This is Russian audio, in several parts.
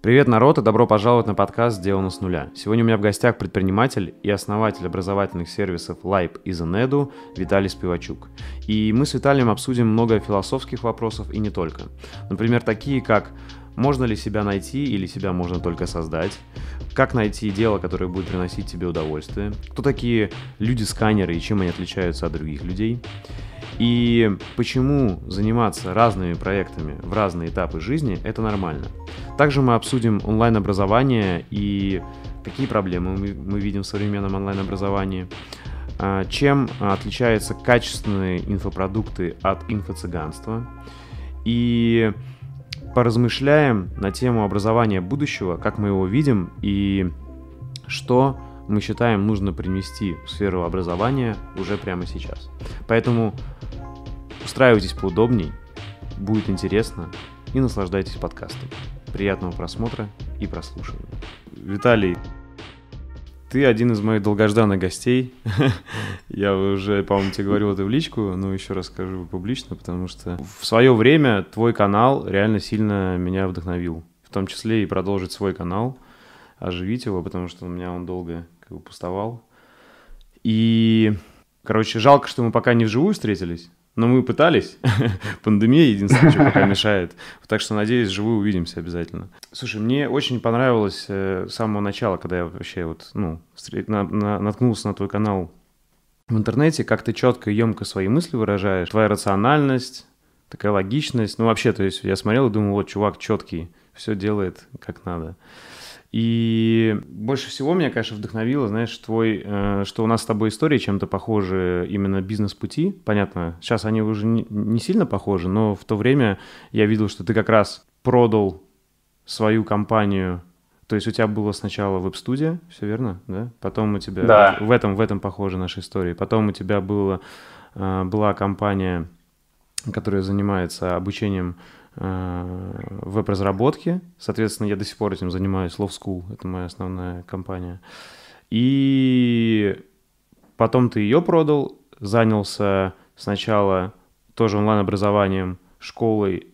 Привет, народ, и добро пожаловать на подкаст «Сделано с нуля». Сегодня у меня в гостях предприниматель и основатель образовательных сервисов Lipe и Zenedu Виталий Спивачук. И мы с Виталием обсудим много философских вопросов и не только. Например, такие как можно ли себя найти или себя можно только создать? Как найти дело, которое будет приносить тебе удовольствие? Кто такие люди-сканеры и чем они отличаются от других людей? И почему заниматься разными проектами в разные этапы жизни – это нормально. Также мы обсудим онлайн-образование и какие проблемы мы, видим в современном онлайн-образовании, а, чем отличаются качественные инфопродукты от инфо-цыганства, и поразмышляем на тему образования будущего, как мы его видим и что мы считаем нужно принести в сферу образования уже прямо сейчас. Поэтому Устраивайтесь поудобней, будет интересно и наслаждайтесь подкастом. Приятного просмотра и прослушивания. Виталий, ты один из моих долгожданных гостей. Я уже, по-моему, тебе говорил это в личку, но еще раз скажу публично, потому что в свое время твой канал реально сильно меня вдохновил. В том числе и продолжить свой канал, оживить его, потому что у меня он долго как бы пустовал. И, короче, жалко, что мы пока не вживую встретились, но мы пытались. Пандемия единственное, что пока мешает. Так что, надеюсь, живы увидимся обязательно. Слушай, мне очень понравилось э, с самого начала, когда я вообще вот, ну, на, на, наткнулся на твой канал в интернете, как ты четко и емко свои мысли выражаешь, твоя рациональность, такая логичность. Ну, вообще, то есть я смотрел и думал, вот, чувак четкий, все делает как надо. И больше всего меня, конечно, вдохновило, знаешь, твой, э, что у нас с тобой истории чем-то похожи именно бизнес-пути. Понятно, сейчас они уже не, не сильно похожи, но в то время я видел, что ты как раз продал свою компанию. То есть у тебя было сначала веб-студия, все верно, да? Потом у тебя... Да. В этом, в этом похожи наши истории. Потом у тебя было, э, была компания, которая занимается обучением Э, веб-разработки. Соответственно, я до сих пор этим занимаюсь. Love School — это моя основная компания. И потом ты ее продал, занялся сначала тоже онлайн-образованием, школой,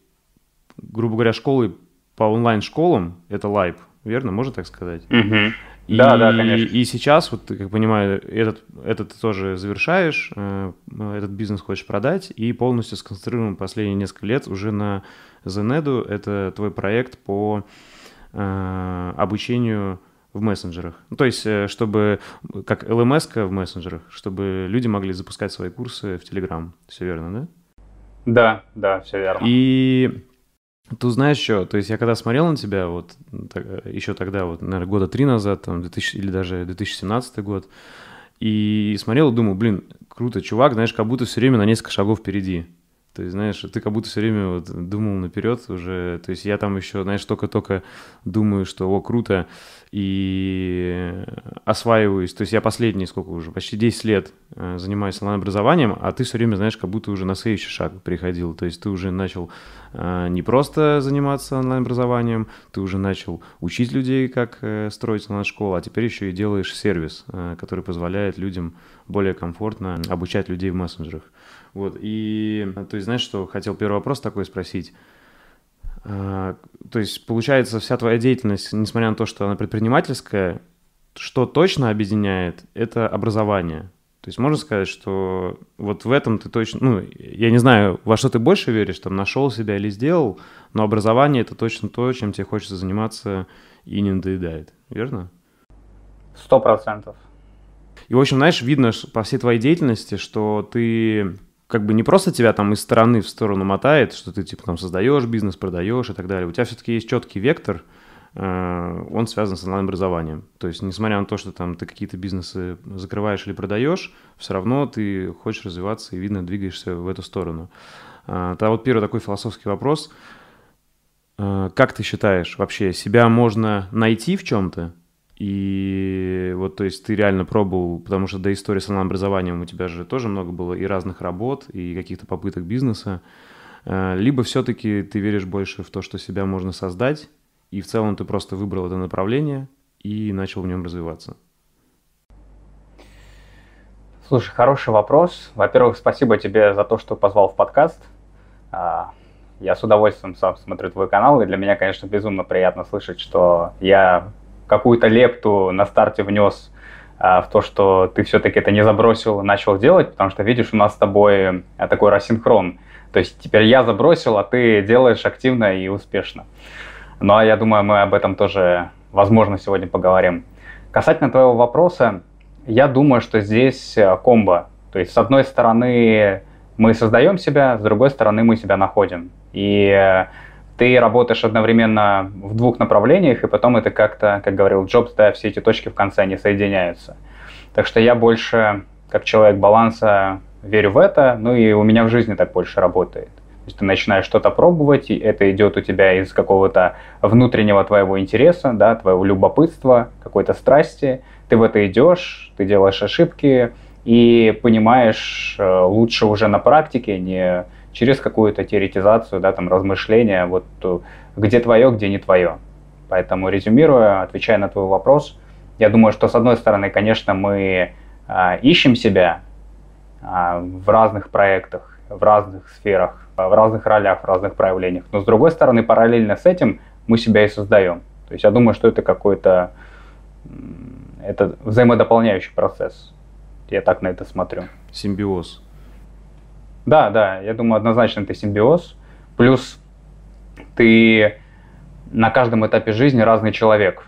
грубо говоря, школой по онлайн-школам, это лайп, верно, можно так сказать? Угу. Да, и, да, конечно. И сейчас, вот, как понимаю, этот, этот ты тоже завершаешь, э, этот бизнес хочешь продать, и полностью сконцентрируем последние несколько лет уже на Zenedu. Это твой проект по э, обучению в мессенджерах. Ну, то есть, э, чтобы, как LMS в мессенджерах, чтобы люди могли запускать свои курсы в Telegram. Все верно, да? Да, да, все верно. И Тут знаешь что, то есть я когда смотрел на тебя, вот так, э, еще тогда, вот, наверное, года три назад, там, 2000, или даже 2017 год, и смотрел и думал, блин, круто, чувак, знаешь, как будто все время на несколько шагов впереди. То есть, знаешь, ты как будто все время вот думал наперед уже. То есть я там еще, знаешь, только-только думаю, что о, круто, и осваиваюсь. То есть я последние сколько уже, почти 10 лет э, занимаюсь онлайн-образованием, а ты все время, знаешь, как будто уже на следующий шаг приходил. То есть ты уже начал э, не просто заниматься онлайн-образованием, ты уже начал учить людей, как э, строить онлайн-школу, а теперь еще и делаешь сервис, который позволяет людям более комфортно обучать людей в мессенджерах. Вот, и, э, то есть, знаешь, что хотел первый вопрос такой спросить. А, то есть, получается, вся твоя деятельность, несмотря на то, что она предпринимательская, что точно объединяет, это образование. То есть можно сказать, что вот в этом ты точно, ну, я не знаю, во что ты больше веришь, там, нашел себя или сделал, но образование это точно то, чем тебе хочется заниматься и не надоедает, верно? Сто процентов. И, в общем, знаешь, видно по всей твоей деятельности, что ты как бы не просто тебя там из стороны в сторону мотает, что ты типа там создаешь бизнес, продаешь и так далее. У тебя все-таки есть четкий вектор, э, он связан с онлайн-образованием. То есть, несмотря на то, что там ты какие-то бизнесы закрываешь или продаешь, все равно ты хочешь развиваться и, видно, двигаешься в эту сторону. Это а, вот первый такой философский вопрос. Э, как ты считаешь, вообще себя можно найти в чем-то? И вот, то есть, ты реально пробовал, потому что до истории с образованием у тебя же тоже много было и разных работ, и каких-то попыток бизнеса. Э, либо все-таки ты веришь больше в то, что себя можно создать, и в целом ты просто выбрал это направление и начал в нем развиваться. Слушай, хороший вопрос. Во-первых, спасибо тебе за то, что позвал в подкаст. А, я с удовольствием сам смотрю твой канал, и для меня, конечно, безумно приятно слышать, что я какую-то лепту на старте внес а, в то, что ты все-таки это не забросил, начал делать, потому что, видишь, у нас с тобой а, такой рассинхрон. То есть теперь я забросил, а ты делаешь активно и успешно. Ну, а я думаю, мы об этом тоже, возможно, сегодня поговорим. Касательно твоего вопроса, я думаю, что здесь э, комбо. То есть, с одной стороны, мы создаем себя, с другой стороны, мы себя находим. И э, ты работаешь одновременно в двух направлениях, и потом это как-то, как говорил Джобс, да, все эти точки в конце не соединяются. Так что я больше, как человек баланса, верю в это, ну и у меня в жизни так больше работает. То есть ты начинаешь что-то пробовать, и это идет у тебя из какого-то внутреннего твоего интереса, да, твоего любопытства, какой-то страсти. Ты в это идешь, ты делаешь ошибки и понимаешь э, лучше уже на практике, не через какую-то теоретизацию, да, там, размышления, вот э, где твое, где не твое. Поэтому, резюмируя, отвечая на твой вопрос, я думаю, что, с одной стороны, конечно, мы э, ищем себя э, в разных проектах, в разных сферах, в разных ролях, в разных проявлениях. Но, с другой стороны, параллельно с этим мы себя и создаем. То есть я думаю, что это какой-то это взаимодополняющий процесс. Я так на это смотрю. Симбиоз. Да, да, я думаю, однозначно это симбиоз. Плюс ты на каждом этапе жизни разный человек.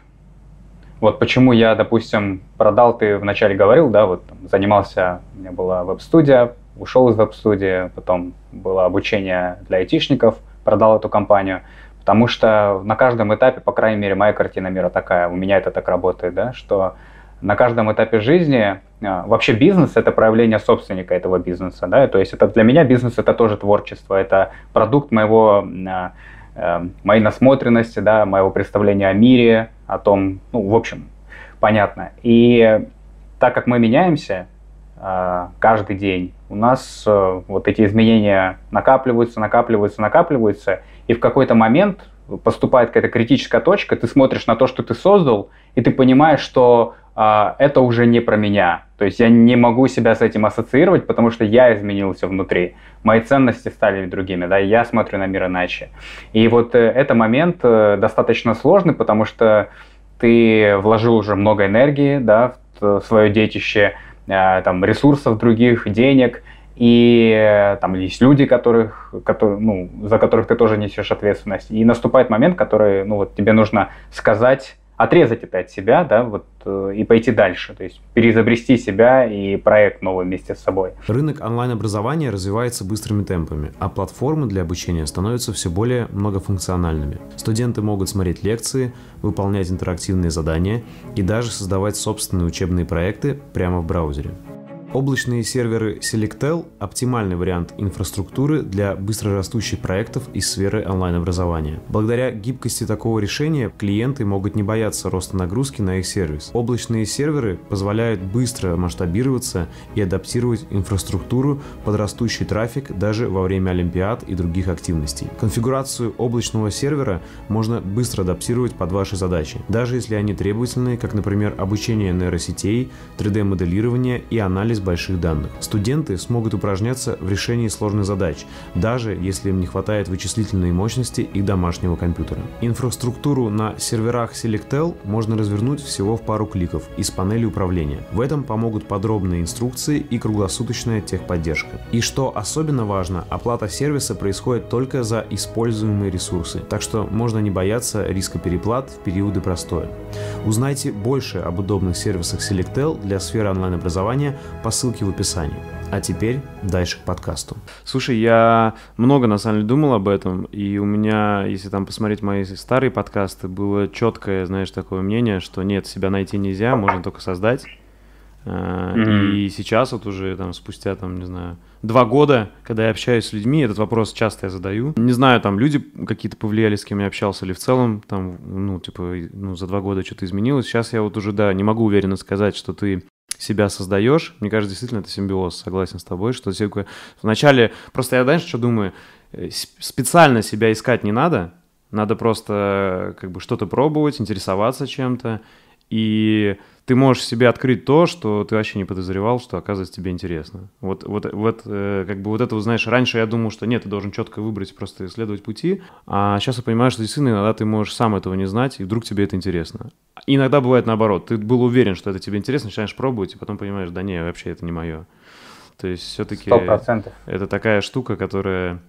Вот почему я, допустим, продал, ты вначале говорил, да, вот там, занимался, у меня была веб-студия, ушел из веб-студии, потом было обучение для айтишников, продал эту компанию, потому что на каждом этапе, по крайней мере, моя картина мира такая, у меня это так работает, да, что на каждом этапе жизни а, вообще бизнес это проявление собственника этого бизнеса, да, то есть это для меня бизнес это тоже творчество, это продукт моего а, э, моей насмотренности, да, моего представления о мире, о том, ну, в общем, понятно. И так как мы меняемся а, каждый день, у нас э, вот эти изменения накапливаются, накапливаются, накапливаются, и в какой-то момент поступает какая-то критическая точка, ты смотришь на то, что ты создал, и ты понимаешь, что а, это уже не про меня. То есть я не могу себя с этим ассоциировать, потому что я изменился внутри. Мои ценности стали другими, да, я смотрю на мир иначе. И вот э, этот момент э, достаточно сложный, потому что ты вложил уже много энергии, да, в свое детище, э, там, ресурсов других, денег, и там есть люди, которых, которые, ну, за которых ты тоже несешь ответственность. И наступает момент, который, ну, вот тебе нужно сказать отрезать это от себя, да, вот э, и пойти дальше, то есть переизобрести себя и проект новый вместе с собой. Рынок онлайн-образования развивается быстрыми темпами, а платформы для обучения становятся все более многофункциональными. Студенты могут смотреть лекции, выполнять интерактивные задания и даже создавать собственные учебные проекты прямо в браузере. Облачные серверы Selectel – оптимальный вариант инфраструктуры для быстрорастущих проектов из сферы онлайн-образования. Благодаря гибкости такого решения клиенты могут не бояться роста нагрузки на их сервис. Облачные серверы позволяют быстро масштабироваться и адаптировать инфраструктуру под растущий трафик даже во время Олимпиад и других активностей. Конфигурацию облачного сервера можно быстро адаптировать под ваши задачи, даже если они требовательны, как, например, обучение нейросетей, 3D-моделирование и анализ из больших данных. Студенты смогут упражняться в решении сложных задач, даже если им не хватает вычислительной мощности их домашнего компьютера. Инфраструктуру на серверах Selectel можно развернуть всего в пару кликов из панели управления. В этом помогут подробные инструкции и круглосуточная техподдержка. И что особенно важно, оплата сервиса происходит только за используемые ресурсы, так что можно не бояться риска переплат в периоды простоя. Узнайте больше об удобных сервисах Selectel для сферы онлайн-образования по по ссылке в описании. А теперь дальше к подкасту. Слушай, я много на самом деле думал об этом, и у меня, если там посмотреть мои старые подкасты, было четкое, знаешь, такое мнение, что нет, себя найти нельзя, можно только создать. Mm-hmm. И сейчас вот уже там спустя там, не знаю, два года, когда я общаюсь с людьми, этот вопрос часто я задаю. Не знаю, там люди какие-то повлияли, с кем я общался, или в целом там, ну, типа, ну, за два года что-то изменилось. Сейчас я вот уже, да, не могу уверенно сказать, что ты себя создаешь. Мне кажется, действительно, это симбиоз, согласен с тобой, что всякое... вначале... Просто я, дальше что думаю? Э, специально себя искать не надо, надо просто э, как бы что-то пробовать, интересоваться чем-то, и ты можешь себе открыть то, что ты вообще не подозревал, что оказывается тебе интересно. Вот, вот, вот, э, как бы вот это знаешь, Раньше я думал, что нет, ты должен четко выбрать, просто исследовать пути. А сейчас я понимаю, что действительно иногда ты можешь сам этого не знать, и вдруг тебе это интересно. Иногда бывает наоборот. Ты был уверен, что это тебе интересно, начинаешь пробовать, и потом понимаешь, да не, вообще это не мое. То есть все-таки это такая штука, которая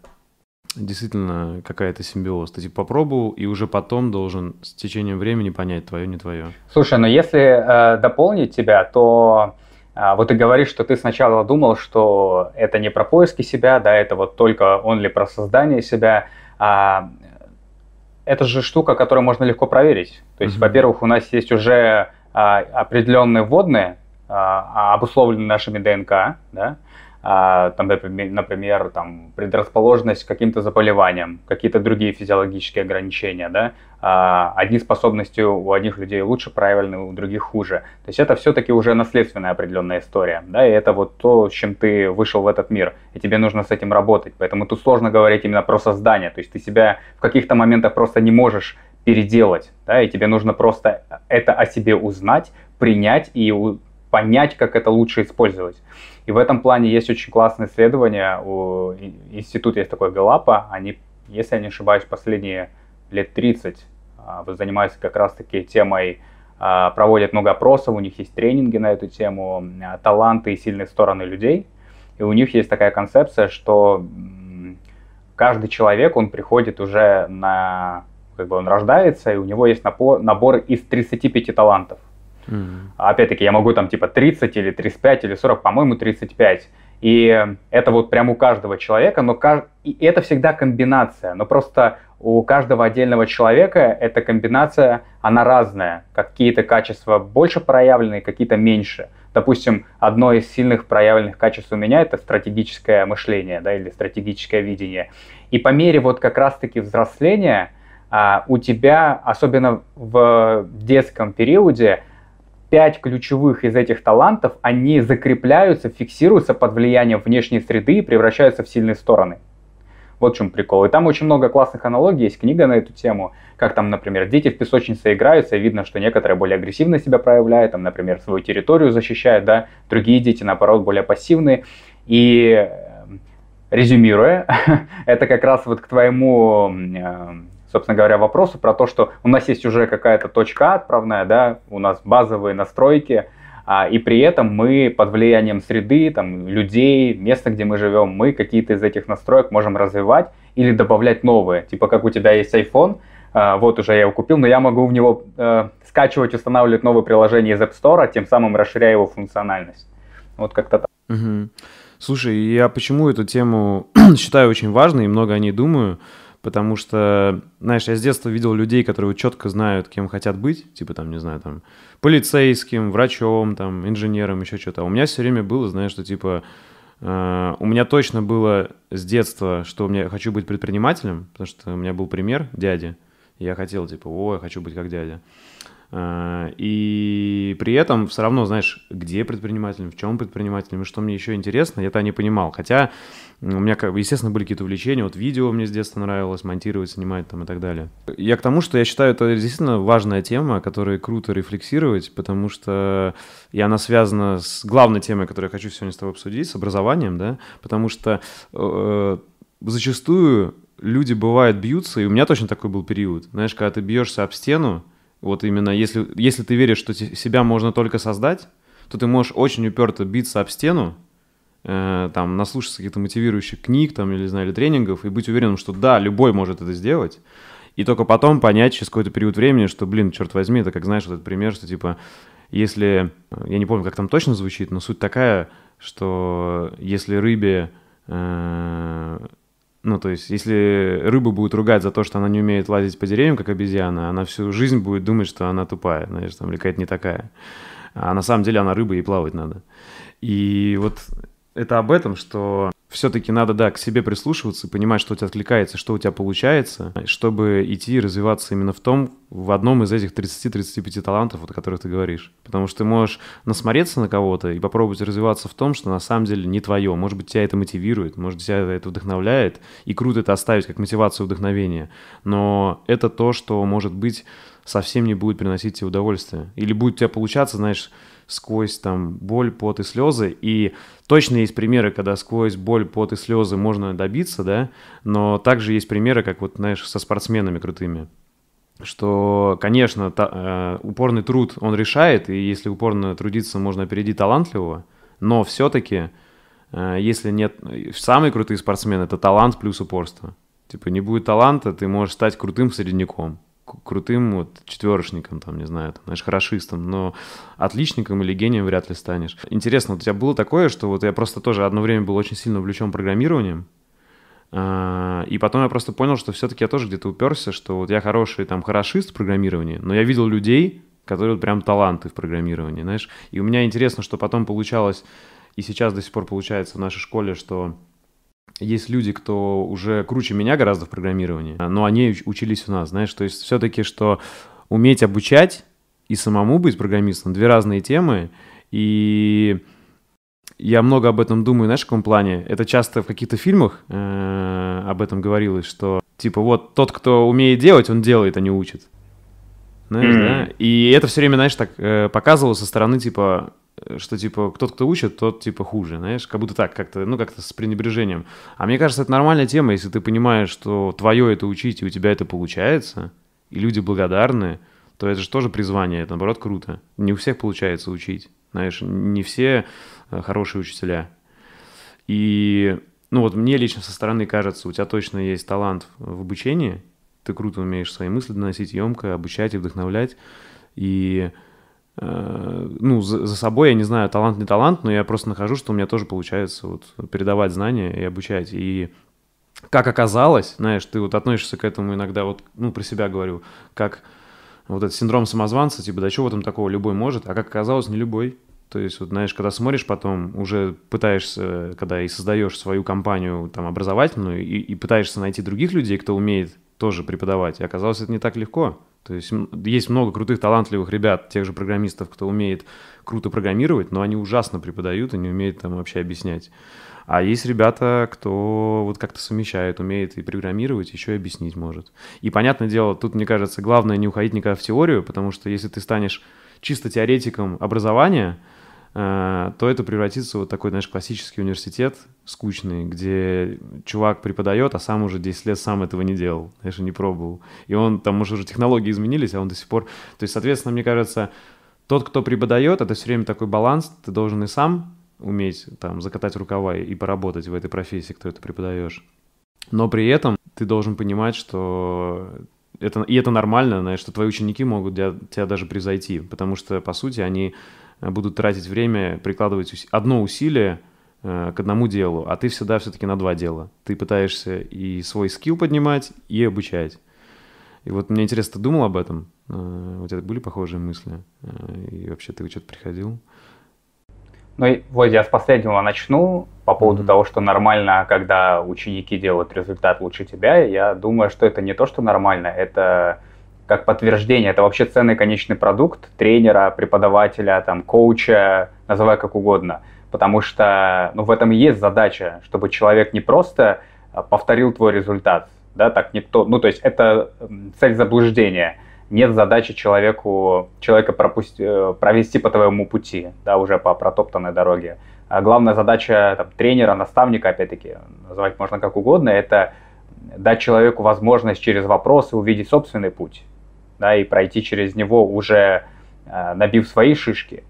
действительно какая-то симбиоз. Ты типа попробовал и уже потом должен с течением времени понять, твое, не твое. Слушай, но ну если э, дополнить тебя, то э, вот ты говоришь, что ты сначала думал, что это не про поиски себя, да, это вот только он ли про создание себя. А это же штука, которую можно легко проверить. То есть, mm-hmm. во-первых, у нас есть уже а, определенные водные, а, а, обусловленные нашими ДНК, да, а, там, например, там, предрасположенность к каким-то заболеваниям, какие-то другие физиологические ограничения, да, а, одни способности у одних людей лучше проявлены, у других хуже. То есть это все-таки уже наследственная определенная история, да, и это вот то, с чем ты вышел в этот мир, и тебе нужно с этим работать. Поэтому тут сложно говорить именно про создание, то есть ты себя в каких-то моментах просто не можешь переделать, да, и тебе нужно просто это о себе узнать, принять и понять, как это лучше использовать. И в этом плане есть очень классное исследование. У институт есть такой Галапа. Они, если я не ошибаюсь, последние лет 30 а, занимаются как раз-таки темой, а, проводят много опросов, у них есть тренинги на эту тему, а, таланты и сильные стороны людей. И у них есть такая концепция, что каждый человек, он приходит уже на... как бы он рождается, и у него есть набор, набор из 35 талантов. Mm-hmm. Опять-таки, я могу там типа 30 или 35 или 40, по-моему, 35. И это вот прям у каждого человека, но кажд... и это всегда комбинация, но просто у каждого отдельного человека эта комбинация, она разная. Какие-то качества больше проявлены, какие-то меньше. Допустим, одно из сильных проявленных качеств у меня это стратегическое мышление да, или стратегическое видение. И по мере вот как раз-таки взросления а, у тебя, особенно в детском периоде, пять ключевых из этих талантов, они закрепляются, фиксируются под влиянием внешней среды и превращаются в сильные стороны. Вот в чем прикол. И там очень много классных аналогий, есть книга на эту тему, как там, например, дети в песочнице играются, и видно, что некоторые более агрессивно себя проявляют, там, например, свою территорию защищают, да, другие дети, наоборот, более пассивные. И эм, резюмируя, это как раз вот к твоему эм, собственно говоря, вопросу про то, что у нас есть уже какая-то точка отправная, да, у нас базовые настройки, а, и при этом мы под влиянием среды, там, людей, места, где мы живем, мы какие-то из этих настроек можем развивать или добавлять новые. Типа как у тебя есть iPhone, а, вот уже я его купил, но я могу в него э, скачивать, устанавливать новые приложения из App Store, а тем самым расширяя его функциональность. Вот как-то так. Угу. Слушай, я почему эту тему считаю очень важной и много о ней думаю – потому что, знаешь, я с детства видел людей, которые четко знают, кем хотят быть, типа там, не знаю, там, полицейским, врачом, там, инженером, еще что-то. А у меня все время было, знаешь, что типа, э, у меня точно было с детства, что мне хочу быть предпринимателем, потому что у меня был пример дяди, я хотел, типа, о, я хочу быть как дядя. Э, и при этом все равно знаешь, где предприниматель, в чем предприниматель, и ну, что мне еще интересно, я то не понимал. Хотя у меня, естественно, были какие-то увлечения, вот видео мне с детства нравилось, монтировать, снимать там и так далее. Я к тому, что я считаю, это действительно важная тема, которую круто рефлексировать, потому что и она связана с главной темой, которую я хочу сегодня с тобой обсудить, с образованием, да, потому что э, зачастую люди бывают бьются, и у меня точно такой был период, знаешь, когда ты бьешься об стену, вот именно, если, если ты веришь, что себя можно только создать, то ты можешь очень уперто биться об стену, э, там, наслушаться каких-то мотивирующих книг, там, или, знаю, или тренингов, и быть уверенным, что да, любой может это сделать, и только потом понять через какой-то период времени, что, блин, черт возьми, это как, знаешь, вот этот пример, что, типа, если, я не помню, как там точно звучит, но суть такая, что если рыбе э, ну, то есть, если рыбу будут ругать за то, что она не умеет лазить по деревьям, как обезьяна, она всю жизнь будет думать, что она тупая, знаешь, там, или какая-то не такая. А на самом деле она рыба, и плавать надо. И вот это об этом, что все-таки надо, да, к себе прислушиваться, понимать, что у тебя откликается, что у тебя получается, чтобы идти и развиваться именно в том, в одном из этих 30-35 талантов, о которых ты говоришь. Потому что ты можешь насмотреться на кого-то и попробовать развиваться в том, что на самом деле не твое. Может быть, тебя это мотивирует, может, тебя это вдохновляет, и круто это оставить как мотивацию вдохновения. Но это то, что, может быть, совсем не будет приносить тебе удовольствия. Или будет у тебя получаться, знаешь, сквозь там боль, пот и слезы. И точно есть примеры, когда сквозь боль, пот и слезы можно добиться, да, но также есть примеры, как вот, знаешь, со спортсменами крутыми что, конечно, та, э, упорный труд он решает, и если упорно трудиться, можно опередить талантливого, но все-таки, э, если нет... Э, самый крутые спортсмен это талант плюс упорство. Типа, не будет таланта, ты можешь стать крутым средником крутым вот четверочником, там, не знаю, там, знаешь, хорошистом, но отличником или гением вряд ли станешь. Интересно, у тебя было такое, что вот я просто тоже одно время был очень сильно увлечен программированием, а, и потом я просто понял, что все-таки я тоже где-то уперся, что вот я хороший там хорошист в программировании, но я видел людей, которые вот прям таланты в программировании, знаешь. И у меня интересно, что потом получалось, и сейчас до сих пор получается в нашей школе, что есть люди, кто уже круче меня гораздо в программировании, но они учились у нас, знаешь, то есть все-таки, что уметь обучать и самому быть программистом, две разные темы, и я много об этом думаю, знаешь, в каком плане? Это часто в каких-то фильмах э, об этом говорилось, что типа вот тот, кто умеет делать, он делает, а не учит. Знаешь, mm-hmm. да? И это все время, знаешь, так э, показывало со стороны, типа, что типа тот, кто учит, тот типа хуже, знаешь, как будто так, как-то, ну как-то с пренебрежением. А мне кажется, это нормальная тема, если ты понимаешь, что твое это учить, и у тебя это получается, и люди благодарны, то это же тоже призвание, это наоборот круто. Не у всех получается учить, знаешь, не все э, хорошие учителя. И, ну вот мне лично со стороны кажется, у тебя точно есть талант в обучении, ты круто умеешь свои мысли доносить емко, обучать и вдохновлять, и ну, за, за собой, я не знаю, талант не талант, но я просто нахожу, что у меня тоже получается вот передавать знания и обучать. И как оказалось, знаешь, ты вот относишься к этому иногда, вот, ну, про себя говорю, как вот этот синдром самозванца, типа, да чего в этом такого, любой может, а как оказалось, не любой. То есть, вот, знаешь, когда смотришь потом, уже пытаешься, когда и создаешь свою компанию там образовательную, и, и пытаешься найти других людей, кто умеет тоже преподавать, и оказалось, это не так легко. То есть есть много крутых, талантливых ребят, тех же программистов, кто умеет круто программировать, но они ужасно преподают и не умеют там вообще объяснять. А есть ребята, кто вот как-то совмещает, умеет и программировать, еще и объяснить может. И понятное дело, тут, мне кажется, главное не уходить никогда в теорию, потому что если ты станешь чисто теоретиком образования – а, то это превратится в вот такой, знаешь, классический университет скучный, где чувак преподает, а сам уже 10 лет сам этого не делал, знаешь, не пробовал. И он, там, может, уже технологии изменились, а он до сих пор... То есть, соответственно, мне кажется, тот, кто преподает, это все время такой баланс, ты должен и сам уметь там закатать рукава и поработать в этой профессии, кто это преподаешь. Но при этом ты должен понимать, что это, и это нормально, знаешь, что твои ученики могут тебя, тебя даже превзойти, потому что, по сути, они Э, будут тратить время, прикладывать ус... одно усилие э, к одному делу, а ты всегда все-таки на два дела. Ты пытаешься и свой скилл поднимать, и обучать. И вот мне интересно, ты думал об этом? Э, у тебя были похожие мысли? и вообще ты что-то приходил? Ну, вот я с последнего начну по поводу mm-hmm. того, что нормально, когда ученики делают результат лучше тебя. Я думаю, что это не то, что нормально, это как подтверждение. Это вообще ценный конечный продукт тренера, преподавателя, там, коуча, называй как угодно. Потому что ну, в этом и есть задача, чтобы человек не просто э, повторил твой результат, да, так никто, ну то есть это цель заблуждения. Нет задачи человеку, человека пропусти, э, провести по твоему пути, да, уже по протоптанной дороге. А главная задача там, тренера, наставника, опять-таки, называть можно как угодно, это дать человеку возможность через вопросы увидеть собственный путь да, и пройти через него уже э, набив свои шишки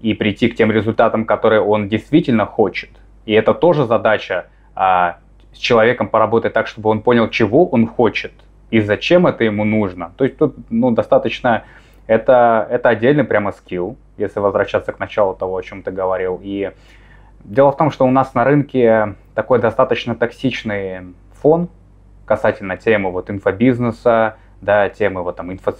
и прийти к тем результатам, которые он действительно хочет. И это тоже задача а, с человеком поработать так, чтобы он понял, чего он хочет и зачем это ему нужно. То есть тут ну, достаточно... Это, это отдельный прямо скилл, если возвращаться к началу того, о чем ты говорил. И дело в том, что у нас на рынке такой достаточно токсичный фон касательно темы вот инфобизнеса, да, темы вот там инфо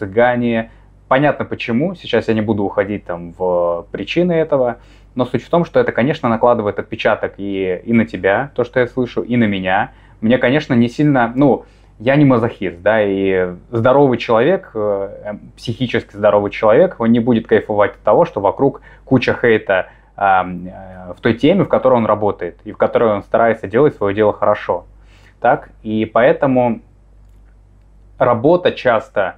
Понятно почему, сейчас я не буду уходить там в причины этого, но суть в том, что это, конечно, накладывает отпечаток и, и на тебя, то, что я слышу, и на меня. Мне, конечно, не сильно, ну, я не мазохист, да, и здоровый человек, э, эм, психически здоровый человек, он не будет кайфовать от того, что вокруг куча хейта э, в той теме, в которой он работает, и в которой он старается делать свое дело хорошо. Так, и поэтому работа часто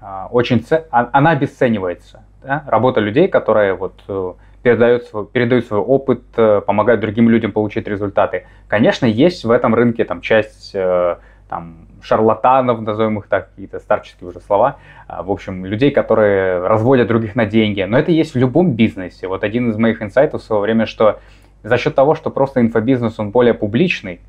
а, очень а, она обесценивается. Да? Работа людей, которые вот э, передают, передают свой опыт, э, помогают другим людям получить результаты. Конечно, есть в этом рынке там часть э, там, шарлатанов, назовем их так, какие-то старческие уже слова, а, в общем, людей, которые разводят других на деньги. Но это есть в любом бизнесе. Вот один из моих инсайтов в свое время, что за счет того, что просто инфобизнес, он более публичный,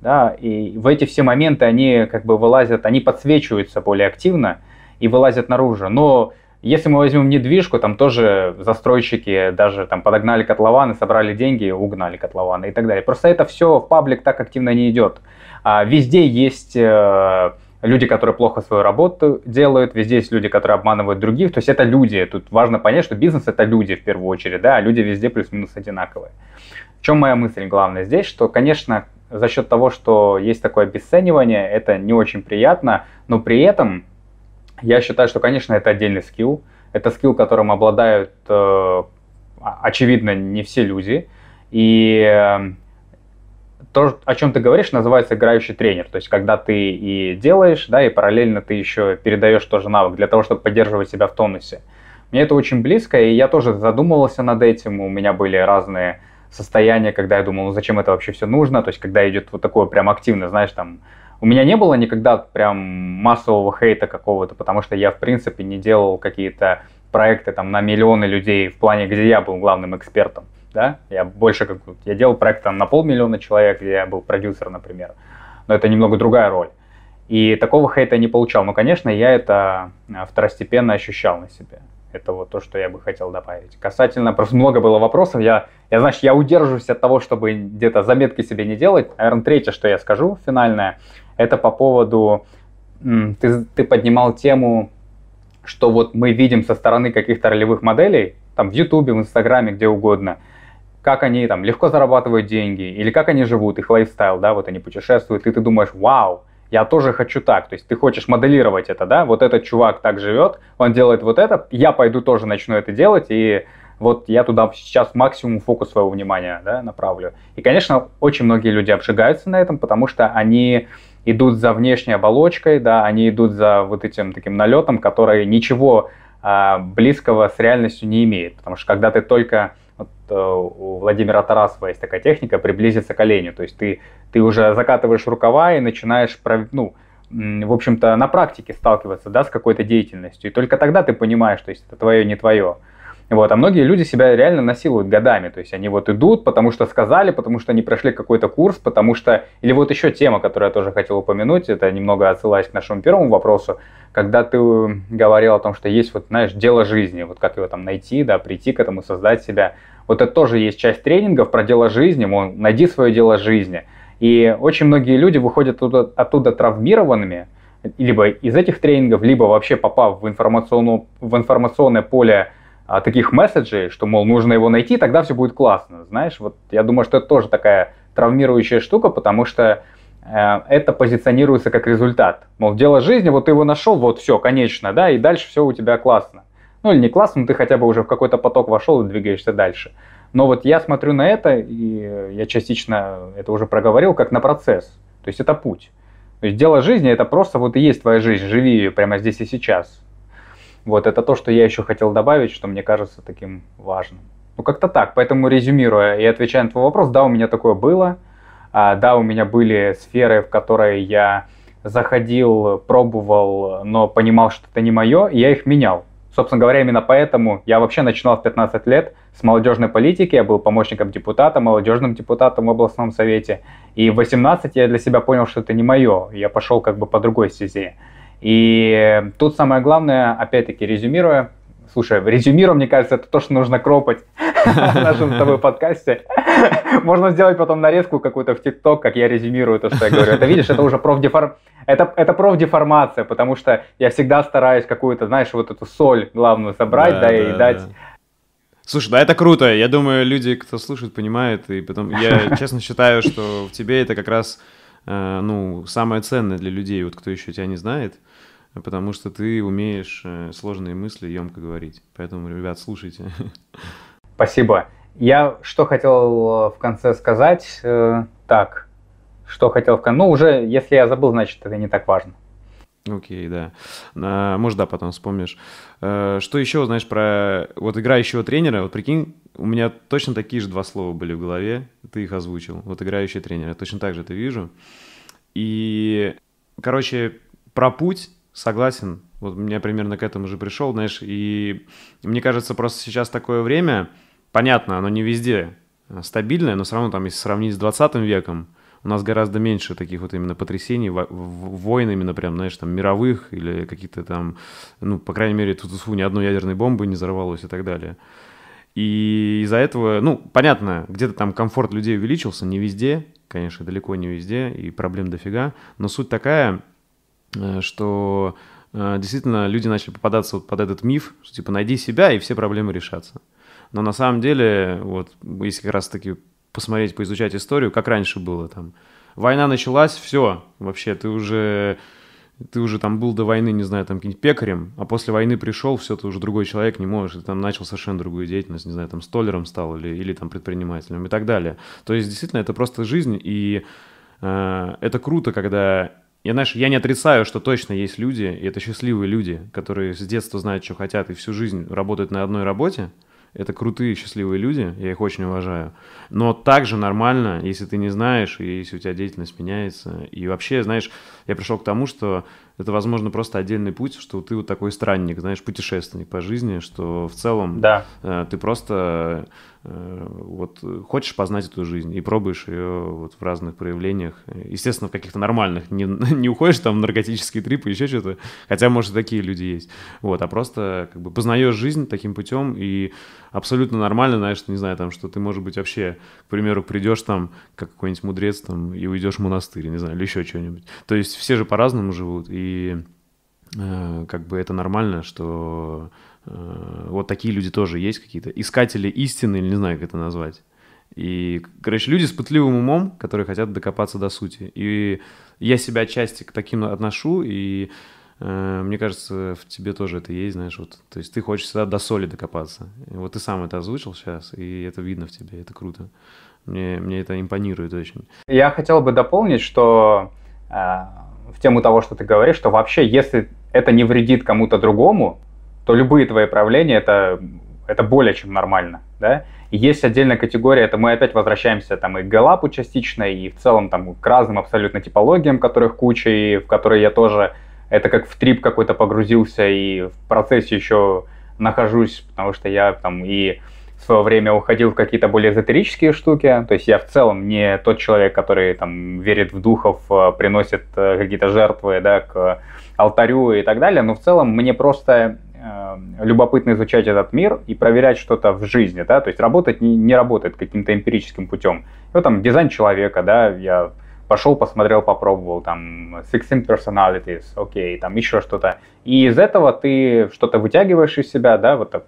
да, и в эти все моменты они как бы вылазят, они подсвечиваются более активно и вылазят наружу. Но если мы возьмем недвижку, там тоже застройщики даже там подогнали котлованы, собрали деньги, угнали котлованы и так далее. Просто это все в паблик так активно не идет. А везде есть э, люди, которые плохо свою работу делают, везде есть люди, которые обманывают других. То есть это люди. Тут важно понять, что бизнес это люди в первую очередь, да, а люди везде плюс-минус одинаковые. В чем моя мысль главная здесь, что, конечно, за счет того, что есть такое обесценивание, это не очень приятно, но при этом я считаю, что, конечно, это отдельный скилл, это скилл, которым обладают, э, очевидно, не все люди, и э, то, о чем ты говоришь, называется играющий тренер. То есть, когда ты и делаешь, да, и параллельно ты еще передаешь тоже навык для того, чтобы поддерживать себя в тонусе. Мне это очень близко, и я тоже задумывался над этим. У меня были разные состояние, когда я думал, ну зачем это вообще все нужно, то есть когда идет вот такое прям активно, знаешь, там, у меня не было никогда прям массового хейта какого-то, потому что я, в принципе, не делал какие-то проекты там на миллионы людей в плане, где я был главным экспертом, да, я больше как я делал проект там на полмиллиона человек, где я был продюсер, например, но это немного другая роль. И такого хейта я не получал. Но, конечно, я это а, второстепенно ощущал на себе. Это вот то, что я бы хотел добавить. Касательно, просто много было вопросов. Я, я знаешь, я удерживаюсь от того, чтобы где-то заметки себе не делать. Наверное, третье, что я скажу, финальное, это по поводу... Ты, ты поднимал тему, что вот мы видим со стороны каких-то ролевых моделей, там в Ютубе, в Инстаграме, где угодно, как они там легко зарабатывают деньги, или как они живут, их лайфстайл, да, вот они путешествуют, и ты думаешь, вау, я тоже хочу так. То есть ты хочешь моделировать это, да? Вот этот чувак так живет, он делает вот это, я пойду тоже начну это делать, и вот я туда сейчас максимум фокус своего внимания да, направлю. И, конечно, очень многие люди обжигаются на этом, потому что они идут за внешней оболочкой, да, они идут за вот этим таким налетом, который ничего а, близкого с реальностью не имеет. Потому что когда ты только вот, э, у Владимира Тарасова есть такая техника, приблизиться к оленю. То есть ты, ты уже закатываешь рукава и начинаешь, ну, в общем-то, на практике сталкиваться да, с какой-то деятельностью. И только тогда ты понимаешь, то есть это твое, не твое. Вот. А многие люди себя реально насилуют годами. То есть они вот идут, потому что сказали, потому что они прошли какой-то курс, потому что... Или вот еще тема, которую я тоже хотел упомянуть, это немного отсылаясь к нашему первому вопросу, когда ты говорил о том, что есть вот, знаешь, дело жизни, вот как его там найти, да, прийти к этому, создать себя. Вот это тоже есть часть тренингов про дело жизни, мол, найди свое дело жизни. И очень многие люди выходят оттуда, оттуда травмированными, либо из этих тренингов, либо вообще попав в, информационную, в информационное поле а, таких месседжей, что, мол, нужно его найти, тогда все будет классно. Знаешь, вот я думаю, что это тоже такая травмирующая штука, потому что э, это позиционируется как результат. Мол, дело жизни, вот ты его нашел, вот все, конечно, да, и дальше все у тебя классно. Ну или не классно, но ты хотя бы уже в какой-то поток вошел и двигаешься дальше. Но вот я смотрю на это, и я частично это уже проговорил, как на процесс. То есть это путь. То есть дело жизни это просто вот и есть твоя жизнь, живи ее прямо здесь и сейчас. Вот это то, что я еще хотел добавить, что мне кажется таким важным. Ну, как-то так. Поэтому, резюмируя и отвечая на твой вопрос, да, у меня такое было. А, да, у меня были сферы, в которые я заходил, пробовал, но понимал, что это не мое, и я их менял. Собственно говоря, именно поэтому я вообще начинал в 15 лет с молодежной политики. Я был помощником депутата, молодежным депутатом в областном совете. И в 18 я для себя понял, что это не мое. Я пошел как бы по другой стезе. И тут самое главное, опять-таки, резюмируя, слушай, резюмируя, мне кажется, это то, что нужно кропать в нашем с тобой подкасте. Можно сделать потом нарезку какую-то в ТикТок, как я резюмирую то, что я говорю. Это, видишь, это уже профдеформ... это, это профдеформация, потому что я всегда стараюсь какую-то, знаешь, вот эту соль главную собрать, да, да, да и да. дать Слушай, да, это круто. Я думаю, люди, кто слушает, понимают. И потом я честно считаю, что в тебе это как раз Э, ну, самое ценное для людей, вот кто еще тебя не знает, потому что ты умеешь э, сложные мысли емко говорить. Поэтому, ребят, слушайте. Спасибо. Я что хотел э, в конце сказать? Так, что хотел в конце? Ну, уже, если я забыл, значит, это не так важно. Окей, okay, да. А, может, да, потом вспомнишь. Э, что еще, знаешь, про вот играющего тренера? Вот прикинь, у меня точно такие же два слова были в голове, ты их озвучил. Вот играющий тренер, точно так же это вижу. И, короче, про путь согласен. Вот меня примерно к этому же пришел, знаешь, и мне кажется, просто сейчас такое время, понятно, оно не везде э, стабильное, но все равно там, если сравнить с 20 веком, у нас гораздо меньше таких вот именно потрясений, войн именно прям, знаешь, там мировых или каких-то там, ну, по крайней мере, тут ни одной ядерной бомбы не взорвалось и так далее. И из-за этого, ну, понятно, где-то там комфорт людей увеличился, не везде, конечно, далеко не везде, и проблем дофига, но суть такая, э, что э, действительно люди начали попадаться вот под этот миф, что типа найди себя, и все проблемы решатся. Но на самом деле, вот если как раз-таки посмотреть, поизучать историю, как раньше было там. Война началась, все, вообще, ты уже, ты уже там был до войны, не знаю, там каким-нибудь пекарем, а после войны пришел, все, ты уже другой человек, не можешь, ты там начал совершенно другую деятельность, не знаю, там столером стал или, или там предпринимателем и так далее. То есть, действительно, это просто жизнь, и э, это круто, когда я, знаешь, я не отрицаю, что точно есть люди, и это счастливые люди, которые с детства знают, что хотят, и всю жизнь работают на одной работе, это крутые, счастливые люди, я их очень уважаю. Но также нормально, если ты не знаешь, и если у тебя деятельность меняется. И вообще, знаешь, я пришел к тому, что это, возможно, просто отдельный путь, что ты вот такой странник, знаешь, путешественник по жизни, что в целом да. Э, ты просто э, вот хочешь познать эту жизнь и пробуешь ее вот в разных проявлениях. Естественно, в каких-то нормальных. Не, не уходишь там в наркотические трипы, еще что-то. Хотя, может, и такие люди есть. Вот, а просто как бы познаешь жизнь таким путем и абсолютно нормально, знаешь, не знаю, там, что ты, может быть, вообще, к примеру, придешь там, как какой-нибудь мудрец, там, и уйдешь в монастырь, не знаю, или еще что-нибудь. То есть все же по-разному живут, и э, как бы это нормально, что э, вот такие люди тоже есть какие-то, искатели истины, или не знаю, как это назвать. И, короче, люди с пытливым умом, которые хотят докопаться до сути. И я себя отчасти к таким отношу, и Э, мне кажется, в тебе тоже это есть, знаешь, вот, то есть ты хочешь всегда до соли докопаться. вот ты сам это озвучил сейчас, и это видно в тебе, это круто. Мне, мне это импонирует очень. Я хотел бы дополнить, что э, в тему того, что ты говоришь, что вообще, если это не вредит кому-то другому, то любые твои правления это, это более чем нормально. Да? И есть отдельная категория, это мы опять возвращаемся там и к галапу частично, и в целом там к разным абсолютно типологиям, которых куча, и в которые я тоже это как в трип какой-то погрузился и в процессе еще нахожусь, потому что я там и в свое время уходил в какие-то более эзотерические штуки, то есть я в целом не тот человек, который там верит в духов, э, приносит э, какие-то жертвы, да, к алтарю и так далее, но в целом мне просто э, любопытно изучать этот мир и проверять что-то в жизни, да, то есть работать не, не работает каким-то эмпирическим путем. Вот там, дизайн человека, да, я пошел, посмотрел, попробовал, там, 16 personalities, окей, там еще что-то. И из этого ты что-то вытягиваешь из себя, да, вот так,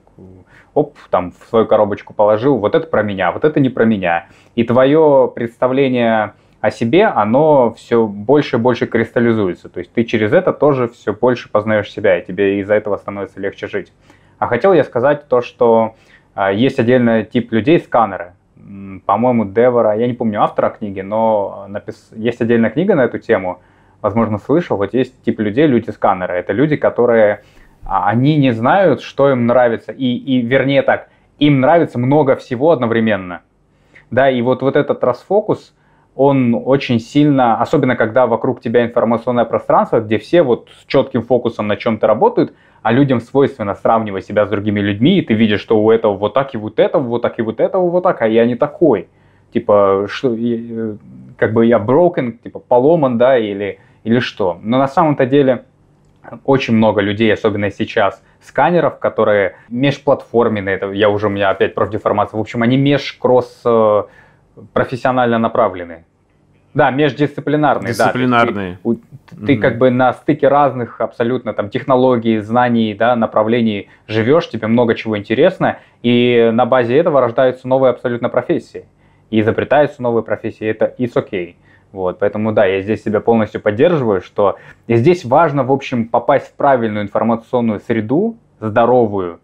оп, там, в свою коробочку положил, вот это про меня, вот это не про меня. И твое представление о себе, оно все больше и больше кристаллизуется. То есть ты через это тоже все больше познаешь себя, и тебе из-за этого становится легче жить. А хотел я сказать то, что а, есть отдельный тип людей, сканеры по-моему, Девора, я не помню автора книги, но напис... есть отдельная книга на эту тему, возможно, слышал, вот есть тип людей, люди-сканеры. Это люди, которые, а, они не знают, что им нравится, и, и вернее так, им нравится много всего одновременно. Да, и вот, вот этот расфокус, он очень сильно, особенно когда вокруг тебя информационное пространство, где все вот с четким фокусом на чем-то работают, а людям свойственно сравнивать себя с другими людьми, и ты видишь, что у этого вот так и вот этого, вот так и вот этого, вот так, а я не такой. Типа, что, э, как бы я broken, типа поломан, да, или, или что. Но на самом-то деле очень много людей, особенно сейчас, сканеров, которые межплатформенные, это я уже у меня опять профдеформация, в общем, они межкросс э, профессионально направлены. Да, междисциплинарные. Дисциплинарные. Да. Ты, ты, ты угу. как бы на стыке разных абсолютно там технологий, знаний, да, направлений живешь, тебе много чего интересно, и на базе этого рождаются новые абсолютно профессии. И изобретаются новые профессии, это и it's okay. Вот, поэтому да, я здесь себя полностью поддерживаю, что здесь важно, в общем, попасть в правильную информационную среду, здоровую,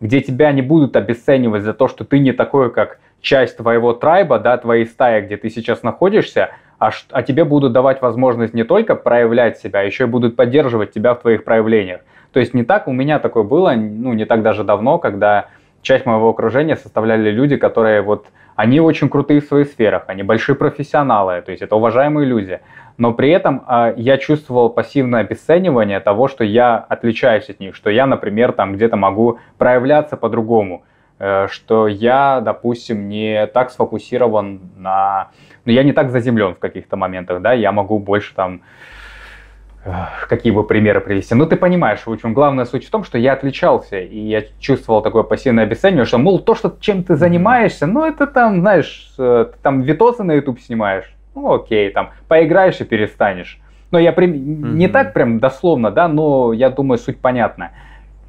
где тебя не будут обесценивать за то, что ты не такой, как часть твоего трайба, да, твоей стаи, где ты сейчас находишься, а, а тебе будут давать возможность не только проявлять себя, а еще и будут поддерживать тебя в твоих проявлениях. То есть не так у меня такое было, ну не так даже давно, когда часть моего окружения составляли люди, которые вот, они очень крутые в своих сферах, они большие профессионалы, то есть это уважаемые люди. Но при этом э, я чувствовал пассивное обесценивание того, что я отличаюсь от них, что я, например, там где-то могу проявляться по-другому. Э, что я, допустим, не так сфокусирован на... Ну, я не так заземлен в каких-то моментах, да, я могу больше там э, какие бы примеры привести. Ну, ты понимаешь, в общем, главная суть в том, что я отличался, и я чувствовал такое пассивное обесценивание, что, мол, то, что, чем ты занимаешься, ну, это там, знаешь, э, ты там видосы на YouTube снимаешь, ну, окей, там, поиграешь и перестанешь. Но я при... mm-hmm. не так прям дословно, да, но я думаю, суть понятна.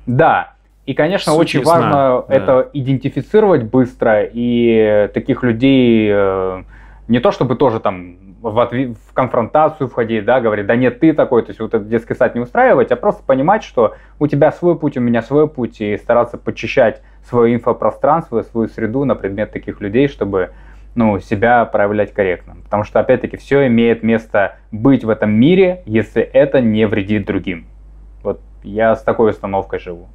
Да, и, конечно, Суть очень важно да. это идентифицировать быстро, и таких людей э, не то чтобы тоже там в, отв... в конфронтацию входить, да, говорить, да нет, ты такой, то есть вот этот детский сад не устраивать, а просто понимать, что у тебя свой путь, у меня свой путь, и стараться подчищать свое инфопространство, свою среду на предмет таких людей, чтобы ну, себя проявлять корректно. Потому что, опять-таки, все имеет место быть в этом мире, если это не вредит другим. Вот я с такой установкой живу.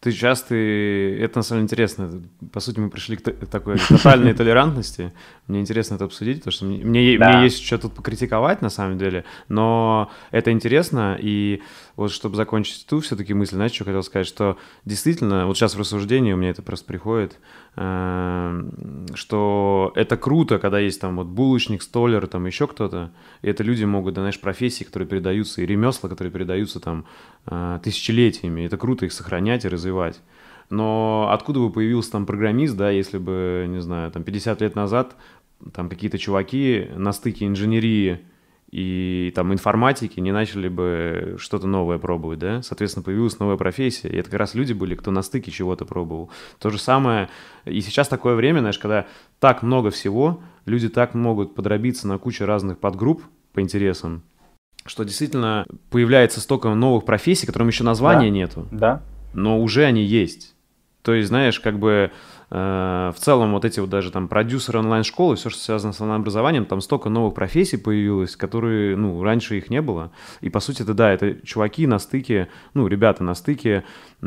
Ты сейчас ты... Это на самом деле интересно. По сути, мы пришли к такой тотальной толерантности. Мне интересно это обсудить, потому что мне, мне, да. мне есть что тут покритиковать, на самом деле. Но это интересно, и вот чтобы закончить ту все-таки мысль, знаешь, что хотел сказать, что действительно, вот сейчас в рассуждении у меня это просто приходит, эм, что это круто, когда есть там вот булочник, столер, там еще кто-то, и это люди могут, да, знаешь, профессии, которые передаются, и ремесла, которые передаются там э, тысячелетиями, это круто их сохранять и развивать. Но откуда бы появился там программист, да, если бы, не знаю, там 50 лет назад там какие-то чуваки на стыке инженерии и там информатики не начали бы что-то новое пробовать, да? Соответственно, появилась новая профессия, и это как раз люди были, кто на стыке чего-то пробовал. То же самое, и сейчас такое время, знаешь, когда так много всего, люди так могут подробиться на кучу разных подгрупп по интересам, что действительно появляется столько новых профессий, которым еще названия да. нету. Да. Но уже они есть. То есть, знаешь, как бы Э, в целом вот эти вот даже там продюсеры онлайн-школы, все, что связано с онлайн-образованием, там столько новых профессий появилось, которые, ну, раньше их не было. И, по сути, это, да, это чуваки на стыке, ну, ребята на стыке вот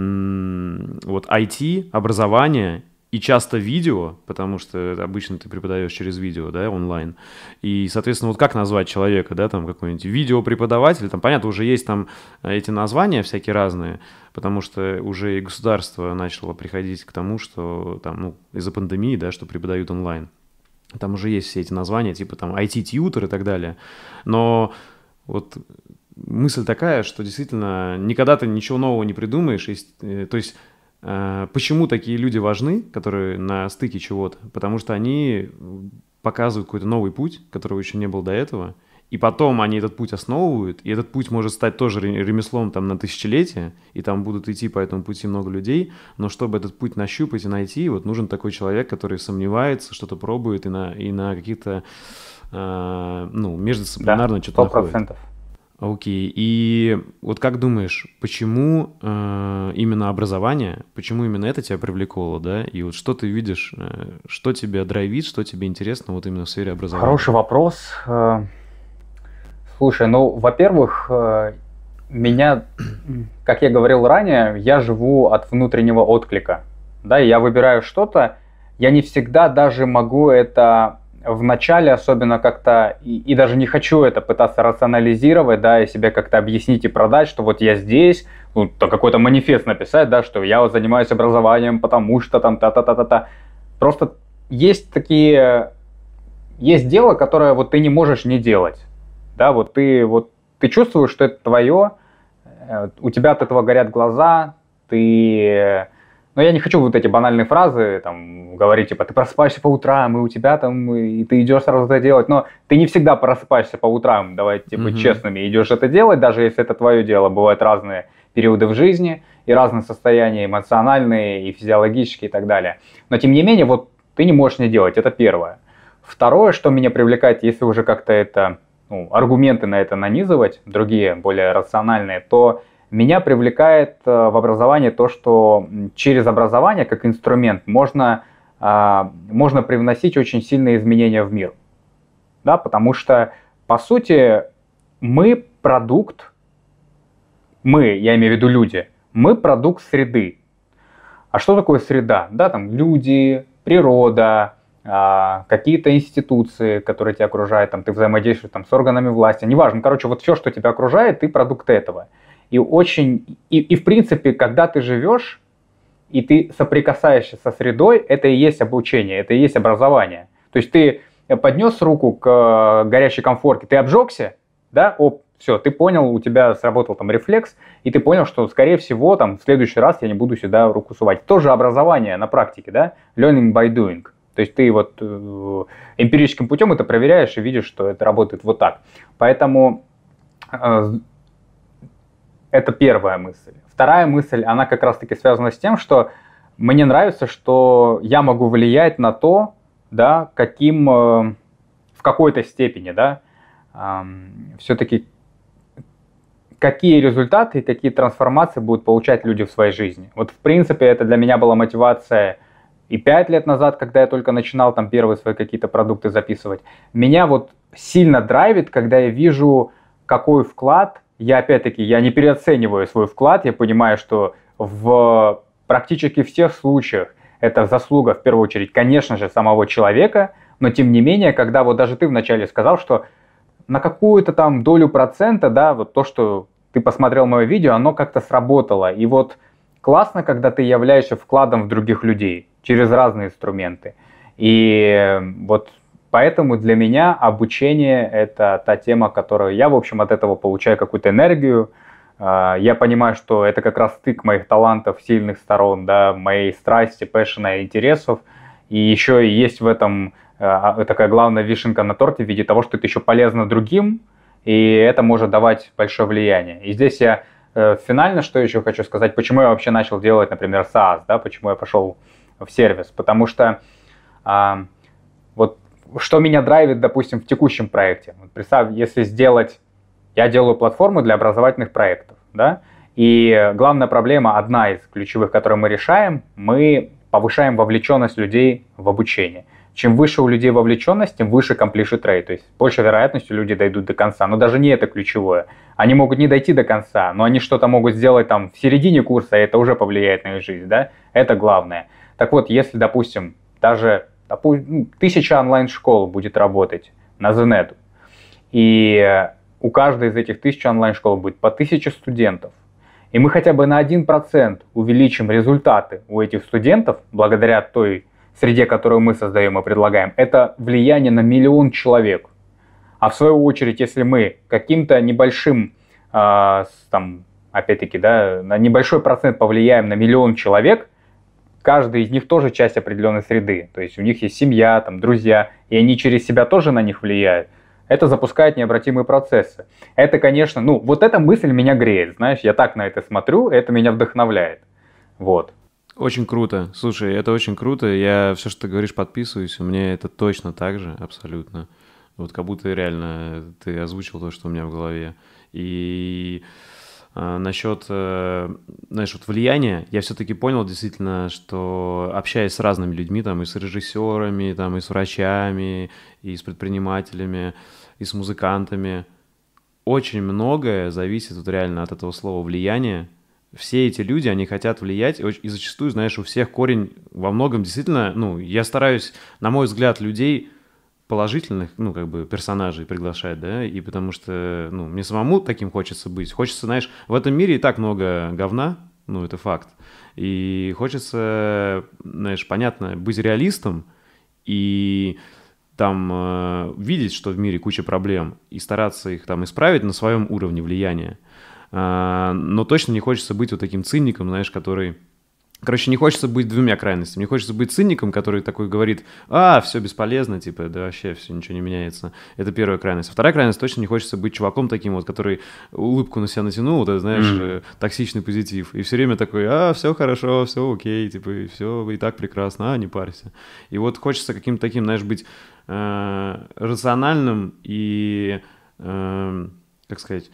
IT, образования и часто видео, потому что обычно ты преподаешь через видео, да, онлайн. И, соответственно, вот как назвать человека, да, там какой-нибудь видеопреподаватель, там, понятно, уже есть там э, эти названия всякие разные, потому что уже и государство начало приходить к тому, что там, ну, из-за пандемии, да, что преподают онлайн. Там уже есть все эти названия, типа там IT-тьютер и так далее. Но вот мысль такая, что действительно никогда ты ничего нового не придумаешь. И, э, то есть Э, почему такие люди важны, которые на стыке чего-то? Потому что они показывают какой-то новый путь, которого еще не было до этого, и потом они этот путь основывают, и этот путь может стать тоже ремеслом там на тысячелетие, и там будут идти по этому пути много людей, но чтобы этот путь нащупать и найти, вот нужен такой человек, который сомневается, что-то пробует и на, и на каких-то, э, ну, междисциплинарно да, что-то находит. Окей. Okay. И вот как думаешь, почему э, именно образование, почему именно это тебя привлекло, да? И вот что ты видишь, э, что тебя драйвит, что тебе интересно вот именно в сфере образования? Хороший вопрос. Э, слушай, ну, во-первых, э, меня, как я говорил ранее, я живу от внутреннего отклика, да, и я выбираю что-то, я не всегда даже могу это в начале особенно как-то, и, и даже не хочу это пытаться рационализировать, да, и себе как-то объяснить и продать, что вот я здесь, ну, то какой-то манифест написать, да, что я вот занимаюсь образованием, потому что там та-та-та-та-та. Просто есть такие, есть дело, которое вот ты не можешь не делать, да, вот ты, вот ты чувствуешь, что это твое, э, у тебя от этого горят глаза, ты но я не хочу вот эти банальные фразы, там, говорить, типа, ты просыпаешься по утрам, и у тебя там, и ты идешь сразу это делать. Но ты не всегда просыпаешься по утрам, давай, типа, mm-hmm. честными, идешь это делать, даже если это твое дело. Бывают разные периоды в жизни и разные состояния эмоциональные и физиологические и так далее. Но, тем не менее, вот ты не можешь не делать, это первое. Второе, что меня привлекает, если уже как-то это, ну, аргументы на это нанизывать, другие, более рациональные, то меня привлекает э, в образовании то, что через образование как инструмент можно, а, можно привносить очень сильные изменения в мир. Да, потому что, по сути, мы продукт, мы, я имею в виду люди, мы продукт среды. А что такое среда? Да, там люди, природа, а, какие-то институции, которые тебя окружают, там, ты взаимодействуешь там, с органами власти, неважно, короче, вот все, что тебя окружает, ты продукт этого. И очень, и, и в принципе, когда ты живешь, и ты соприкасаешься со средой, это и есть обучение, это и есть образование. То есть ты поднес руку к э, горячей комфорке, ты обжегся, да, оп, все, ты понял, у тебя сработал там рефлекс, и ты понял, что, скорее всего, там, в следующий раз я не буду сюда руку сувать. Тоже образование на практике, да, learning by doing. То есть ты вот э, эмпирическим путем это проверяешь и видишь, что это работает вот так. Поэтому э, это первая мысль. Вторая мысль, она как раз-таки связана с тем, что мне нравится, что я могу влиять на то, да, каким э, в какой-то степени, да, все-таки какие результаты и какие трансформации будут получать люди в своей жизни. Вот, в принципе, это для меня была мотивация и пять лет назад, когда я только начинал там первые свои какие-то продукты записывать. Меня вот сильно драйвит, когда я вижу, какой вклад я опять-таки, я не переоцениваю свой вклад, я понимаю, что в практически всех случаях это заслуга, в первую очередь, конечно же, самого человека, но тем не менее, когда вот даже ты вначале сказал, что на какую-то там долю процента, да, вот то, что ты посмотрел мое видео, оно как-то сработало. И вот классно, когда ты являешься вкладом в других людей через разные инструменты. И э, вот Поэтому для меня обучение — это та тема, которую я, в общем, от этого получаю какую-то энергию. А, я понимаю, что это как раз стык моих талантов, сильных сторон, да, моей страсти, пэшена и интересов. И еще есть в этом а, а, такая главная вишенка на торте в виде того, что это еще полезно другим, и это может давать большое влияние. И здесь я э, финально, что еще хочу сказать, почему я вообще начал делать, например, SaaS, да, почему я пошел в сервис, потому что вот что меня драйвит, допустим, в текущем проекте. Вот представь, если сделать, я делаю платформу для образовательных проектов, да, и главная проблема, одна из ключевых, которую мы решаем, мы повышаем вовлеченность людей в обучение. Чем выше у людей вовлеченность, тем выше completion rate, то есть больше вероятностью люди дойдут до конца. Но даже не это ключевое. Они могут не дойти до конца, но они что-то могут сделать там в середине курса, и это уже повлияет на их жизнь, да? Это главное. Так вот, если, допустим, даже допустим, а ну, тысяча онлайн-школ будет работать на ZNet, и э, у каждой из этих тысяч онлайн-школ будет по тысяче студентов, и мы хотя бы на 1% увеличим результаты у этих студентов, благодаря той среде, которую мы создаем и предлагаем, это влияние на миллион человек. А в свою очередь, если мы каким-то небольшим, э, там, опять-таки, да, на небольшой процент повлияем на миллион человек, каждый из них тоже часть определенной среды. То есть у них есть семья, там, друзья, и они через себя тоже на них влияют. Это запускает необратимые процессы. Это, конечно, ну, вот эта мысль меня греет, знаешь, я так на это смотрю, это меня вдохновляет. Вот. Очень круто. Слушай, это очень круто. Я все, что ты говоришь, подписываюсь. У меня это точно так же, абсолютно. Вот как будто реально ты озвучил то, что у меня в голове. И а, насчет, э, знаешь, вот влияния, я все-таки понял действительно, что общаясь с разными людьми, там, и с режиссерами, там, и с врачами, и с предпринимателями, и с музыкантами, очень многое зависит вот реально от этого слова «влияние», все эти люди, они хотят влиять, и зачастую, знаешь, у всех корень во многом действительно, ну, я стараюсь, на мой взгляд, людей положительных, ну, как бы, персонажей приглашать, да, и потому что, ну, мне самому таким хочется быть. Хочется, знаешь, в этом мире и так много говна, ну, это факт. И хочется, знаешь, понятно, быть реалистом и там э, видеть, что в мире куча проблем, и стараться их там исправить на своем уровне влияния. Э, но точно не хочется быть вот таким циником, знаешь, который Короче, не хочется быть двумя крайностями. Не хочется быть циником, который такой говорит, а, все бесполезно, типа, да вообще все, ничего не меняется. Это первая крайность. А вторая крайность, точно не хочется быть чуваком таким вот, который улыбку на себя натянул, вот это, знаешь, mm. токсичный позитив. И все время такой, а, все хорошо, все окей, типа, все и так прекрасно, а, не парься. И вот хочется каким-то таким, знаешь, быть э, рациональным и, э, как сказать,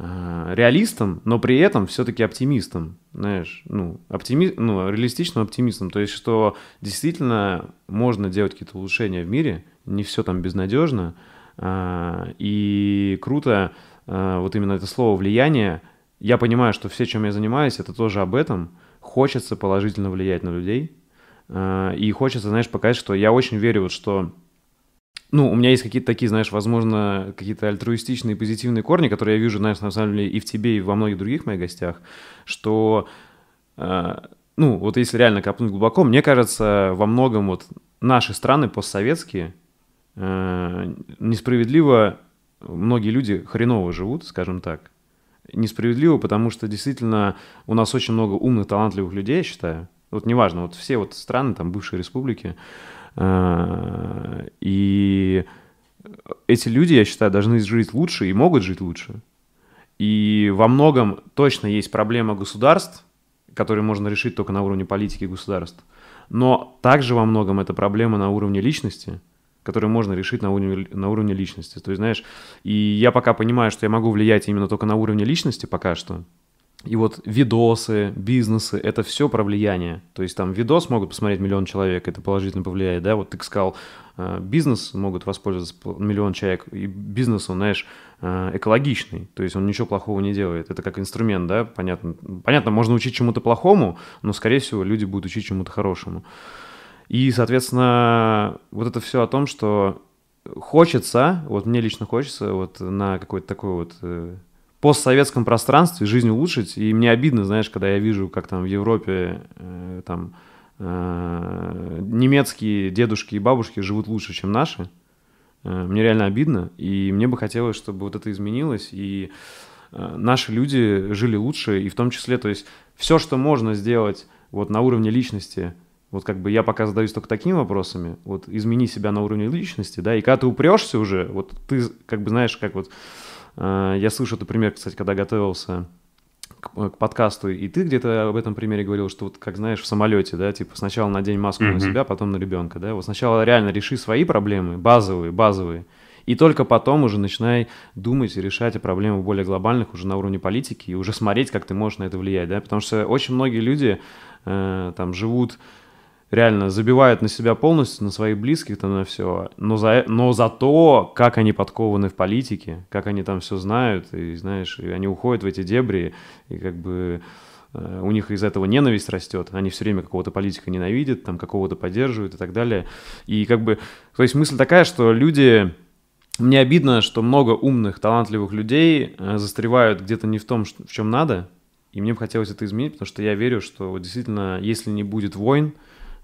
Э, реалистом, но при этом все-таки оптимистом, знаешь, ну, оптими... ну, реалистичным оптимистом, то есть, что действительно можно делать какие-то улучшения в мире, не все там безнадежно, э, и круто э, вот именно это слово «влияние», я понимаю, что все, чем я занимаюсь, это тоже об этом, хочется положительно влиять на людей, и хочется, знаешь, показать, что я очень верю, вот, что ну, у меня есть какие-то такие, знаешь, возможно, какие-то альтруистичные позитивные корни, которые я вижу, знаешь, на самом деле и в тебе, и во многих других моих гостях, что, э, ну, вот если реально копнуть глубоко, мне кажется, во многом вот наши страны постсоветские э, несправедливо многие люди хреново живут, скажем так. Несправедливо, потому что действительно у нас очень много умных, талантливых людей, я считаю. Вот неважно, вот все вот страны, там, бывшие республики, э, и эти люди, я считаю, должны жить лучше и могут жить лучше. И во многом точно есть проблема государств, которые можно решить только на уровне политики государств. Но также во многом это проблема на уровне личности, которую можно решить на уровне, на уровне личности. То есть, знаешь, и я пока понимаю, что я могу влиять именно только на уровне личности пока что, и вот видосы, бизнесы, это все про влияние. То есть там видос могут посмотреть миллион человек, это положительно повлияет, да? Вот ты сказал, э, бизнес могут воспользоваться миллион человек, и бизнес, он, знаешь, э, экологичный, то есть он ничего плохого не делает. Это как инструмент, да, понятно. Понятно, можно учить чему-то плохому, но, скорее всего, люди будут учить чему-то хорошему. И, соответственно, вот это все о том, что хочется, вот мне лично хочется вот на какой-то такой вот э, постсоветском пространстве жизнь улучшить. И мне обидно, знаешь, когда я вижу, как там в Европе э, там, э, немецкие дедушки и бабушки живут лучше, чем наши. Э, мне реально обидно. И мне бы хотелось, чтобы вот это изменилось. И э, наши люди жили лучше. И в том числе, то есть все, что можно сделать вот на уровне личности, вот как бы я пока задаюсь только такими вопросами, вот измени себя на уровне личности, да, и когда ты упрешься уже, вот ты как бы знаешь, как вот Э, я слышу этот пример, кстати, когда готовился к, э, к подкасту, и ты где-то об этом примере говорил, что вот, как знаешь, в самолете, да, типа сначала надень маску mm-hmm. на себя, потом на ребенка, да, вот сначала реально реши свои проблемы, базовые, базовые, и только потом уже начинай думать и решать о проблемах более глобальных уже на уровне политики и уже смотреть, как ты можешь на это влиять, да, потому что очень многие люди э, там живут реально забивают на себя полностью, на своих близких, там, на все. Но за, но зато как они подкованы в политике, как они там все знают, и, знаешь, и они уходят в эти дебри, и как бы э, у них из этого ненависть растет, они все время какого-то политика ненавидят, там какого-то поддерживают и так далее. И как бы, то есть мысль такая, что люди, мне обидно, что много умных, талантливых людей э, застревают где-то не в том, в чем надо, и мне бы хотелось это изменить, потому что я верю, что действительно, если не будет войн,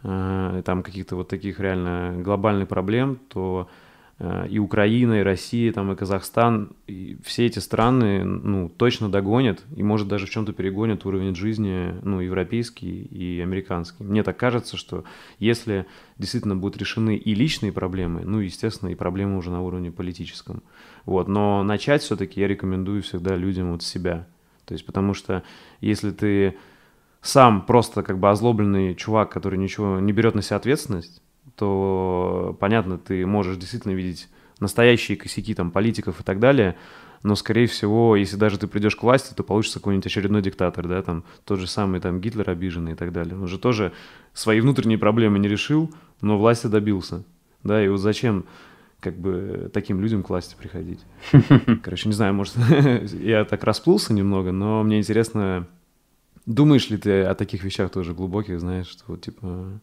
Э, там каких-то вот таких реально глобальных проблем, то э, и Украина, и Россия, там, и Казахстан, и все эти страны, ну, точно догонят и, может, даже в чем-то перегонят уровень жизни, ну, европейский и американский. Мне так кажется, что если действительно будут решены и личные проблемы, ну, естественно, и проблемы уже на уровне политическом. Вот, но начать все-таки я рекомендую всегда людям вот себя. То есть, потому что если ты сам просто как бы озлобленный чувак, который ничего не берет на себя ответственность, то, понятно, ты можешь действительно видеть настоящие косяки там политиков и так далее, но, скорее всего, если даже ты придешь к власти, то получится какой-нибудь очередной диктатор, да, там, тот же самый, там, Гитлер обиженный и так далее. Он же тоже свои внутренние проблемы не решил, но власти добился, да, и вот зачем как бы таким людям к власти приходить? Короче, не знаю, может, я так расплылся немного, но мне интересно, Думаешь ли ты о таких вещах тоже глубоких, знаешь, что вот типа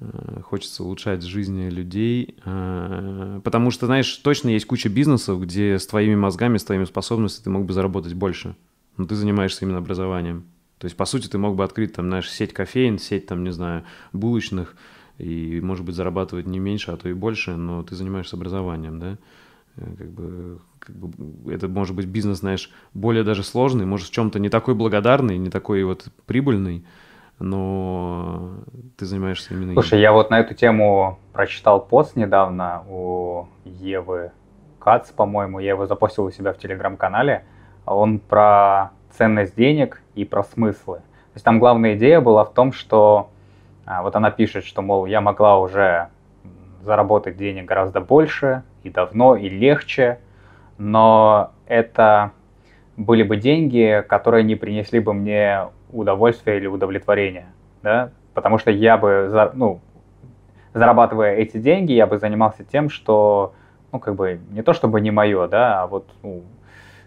э, хочется улучшать жизни людей, э, потому что, знаешь, точно есть куча бизнесов, где с твоими мозгами, с твоими способностями ты мог бы заработать больше, но ты занимаешься именно образованием. То есть, по сути, ты мог бы открыть там, знаешь, сеть кофеин, сеть там, не знаю, булочных, и, может быть, зарабатывать не меньше, а то и больше, но ты занимаешься образованием, да? Э, как бы, как бы это может быть бизнес, знаешь, более даже сложный, может в чем-то не такой благодарный, не такой вот прибыльный, но ты занимаешься именно... Слушай, им. я вот на эту тему прочитал пост недавно у Евы Кац, по-моему, я его запостил у себя в телеграм-канале, он про ценность денег и про смыслы. То есть там главная идея была в том, что а, вот она пишет, что, мол, я могла уже заработать денег гораздо больше, и давно, и легче, но это были бы деньги, которые не принесли бы мне удовольствия или удовлетворения, да, потому что я бы, ну, зарабатывая эти деньги, я бы занимался тем, что, ну, как бы, не то чтобы не мое, да, а вот ну,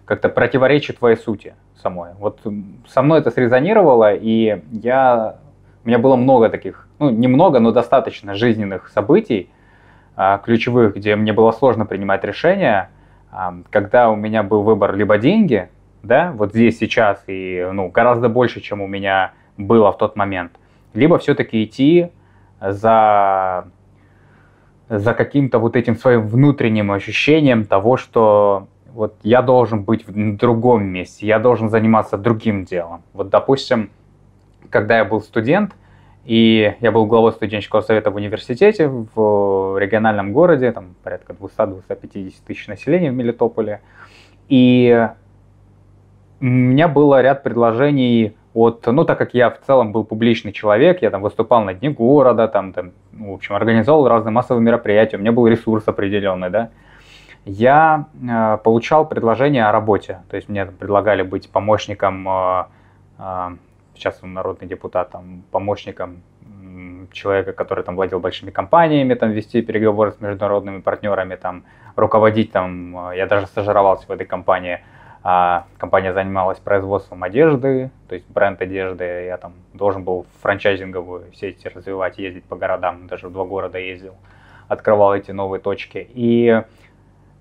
как-то противоречит твоей сути самой. Вот со мной это срезонировало, и я, у меня было много таких, ну, немного, но достаточно жизненных событий, а, ключевых, где мне было сложно принимать решения, а, когда у меня был выбор либо деньги, да, вот здесь сейчас и ну, гораздо больше, чем у меня было в тот момент, либо все-таки идти за, за каким-то вот этим своим внутренним ощущением того, что вот я должен быть в другом месте, я должен заниматься другим делом. Вот, допустим, когда я был студент, и я был главой студенческого совета в университете в региональном городе, там порядка 200-250 тысяч населения в Мелитополе. И у меня было ряд предложений от, ну, так как я в целом был публичный человек, я там выступал на дне города, там, там, ну, в общем, организовал разные массовые мероприятия, у меня был ресурс определенный, да, я э, получал предложение о работе, то есть мне предлагали быть помощником э, э сейчас он народный депутат, там, помощником человека, который там владел большими компаниями, там вести переговоры с международными партнерами, там руководить там, э, я даже стажировался в этой компании, а, компания занималась производством одежды, то есть бренд одежды, я там должен был франчайзинговую сеть развивать, ездить по городам, даже в два города ездил, открывал эти новые точки. И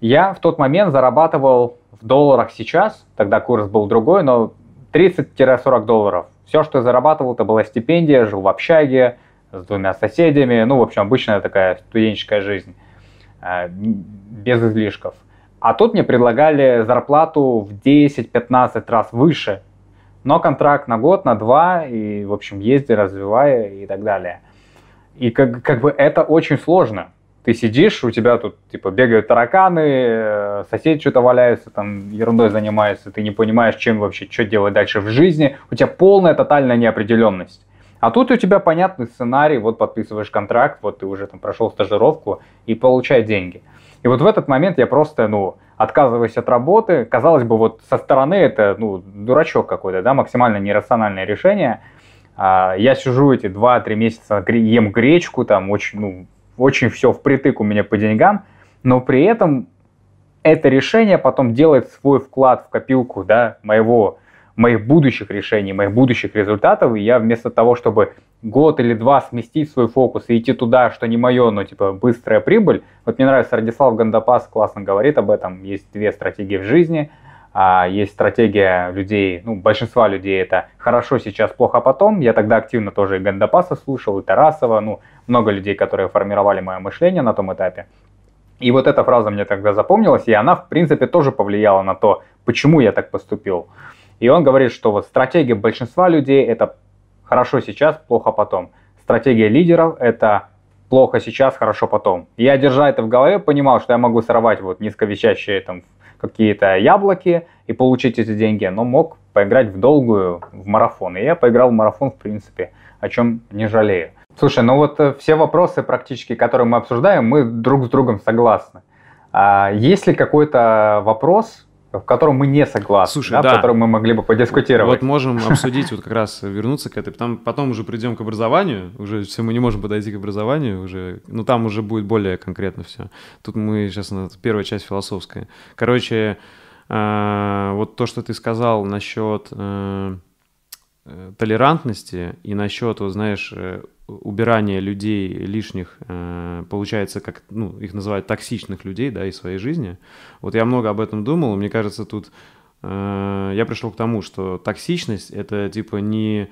я в тот момент зарабатывал в долларах сейчас, тогда курс был другой, но 30-40 долларов все, что я зарабатывал, это была стипендия, жил в общаге с двумя соседями. Ну, в общем, обычная такая студенческая жизнь, э, без излишков. А тут мне предлагали зарплату в 10-15 раз выше, но контракт на год, на два, и, в общем, езди, развивай и так далее. И как, как бы это очень сложно ты сидишь, у тебя тут типа бегают тараканы, э, соседи что-то валяются, там ерундой занимаются, ты не понимаешь, чем вообще, что делать дальше в жизни, у тебя полная тотальная неопределенность. А тут у тебя понятный сценарий, вот подписываешь контракт, вот ты уже там прошел стажировку и получай деньги. И вот в этот момент я просто, ну, отказываюсь от работы. Казалось бы, вот со стороны это, ну, дурачок какой-то, да, максимально нерациональное решение. А, я сижу эти 2-3 месяца, ем гречку, там очень, ну, очень все впритык у меня по деньгам, но при этом это решение потом делает свой вклад в копилку да, моего, моих будущих решений, моих будущих результатов, и я вместо того, чтобы год или два сместить свой фокус и идти туда, что не мое, но типа быстрая прибыль, вот мне нравится Радислав Гандапас классно говорит об этом, есть две стратегии в жизни – а есть стратегия людей, ну, большинства людей это «хорошо сейчас, плохо потом». Я тогда активно тоже и Гандапаса слушал, и Тарасова, ну, много людей, которые формировали мое мышление на том этапе. И вот эта фраза мне тогда запомнилась, и она, в принципе, тоже повлияла на то, почему я так поступил. И он говорит, что вот стратегия большинства людей – это «хорошо сейчас, плохо потом». Стратегия лидеров – это «плохо сейчас, хорошо потом». я, держа это в голове, понимал, что я могу сорвать вот низковещащие там какие-то яблоки и получить эти деньги, но мог поиграть в долгую, в марафон. И я поиграл в марафон, в принципе, о чем не жалею. Слушай, ну вот э, все вопросы практически, которые мы обсуждаем, мы друг с другом согласны. А есть ли какой-то вопрос, в котором мы не согласны, Слушай, да, да. в котором мы могли бы подискутировать. Вот можем обсудить, вот как раз вернуться к этой, Там потом уже придем к образованию, уже все, мы не можем подойти к образованию уже, но ну, там уже будет более конкретно все. Тут мы сейчас, на первая часть философская. Короче, а, вот то, что ты сказал насчет э, Э, толерантности и насчет, вот знаешь, э, убирания людей лишних, э, получается, как ну, их называют токсичных людей, да, из своей жизни. Вот я много об этом думал, мне кажется, тут я пришел к тому, что токсичность это типа не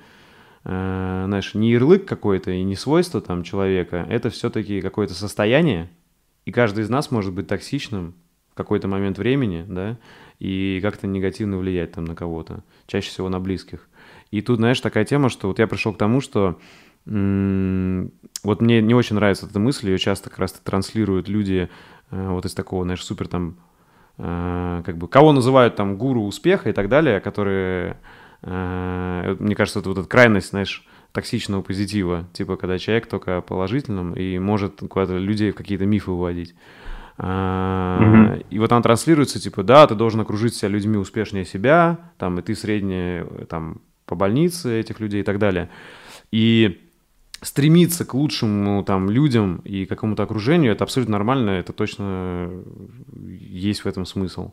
знаешь, не ярлык какой-то и не свойство там человека, это все-таки какое-то состояние, и каждый из нас может быть токсичным в какой-то момент времени, да, и как-то негативно влиять там на кого-то, чаще всего на близких. И тут, знаешь, такая тема, что вот я пришел к тому, что вот мне не очень нравится эта мысль, ее часто как раз транслируют люди э, вот из такого, знаешь, супер там, э, как бы, кого называют там гуру успеха и так далее, которые, э, мне кажется, это вот эта крайность, знаешь, токсичного позитива, типа, когда человек только положительным и может куда-то людей в какие-то мифы уводить, Mm-hmm. А, и вот она транслируется, типа, да, ты должен окружить себя людьми успешнее себя, там, и ты средний там, по больнице этих людей и так далее. И стремиться к лучшему там людям и какому-то окружению, это абсолютно нормально, это точно есть в этом смысл.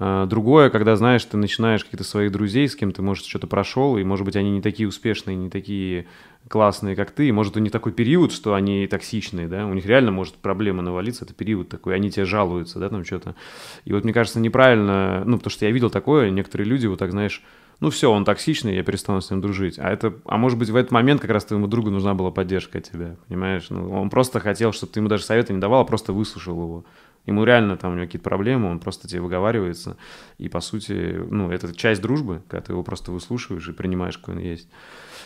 А, другое, когда, знаешь, ты начинаешь каких-то своих друзей, с кем ты, может, что-то прошел, и, может быть, они не такие успешные, не такие классные, как ты, и, может, у них такой период, что они токсичные, да, у них реально может проблемы навалиться, это период такой, они тебе жалуются, да, там что-то. И вот, мне кажется, неправильно, ну, потому что я видел такое, некоторые люди, вот так, знаешь, ну все, он токсичный, я перестану с ним дружить. А это, а может быть, в этот момент как раз твоему другу нужна была поддержка от тебя, понимаешь? Ну, он просто хотел, чтобы ты ему даже совета не давал, а просто выслушал его. Ему реально там у него какие-то проблемы, он просто тебе выговаривается. И, по сути, ну, это часть дружбы, когда ты его просто выслушиваешь и принимаешь, какой он есть.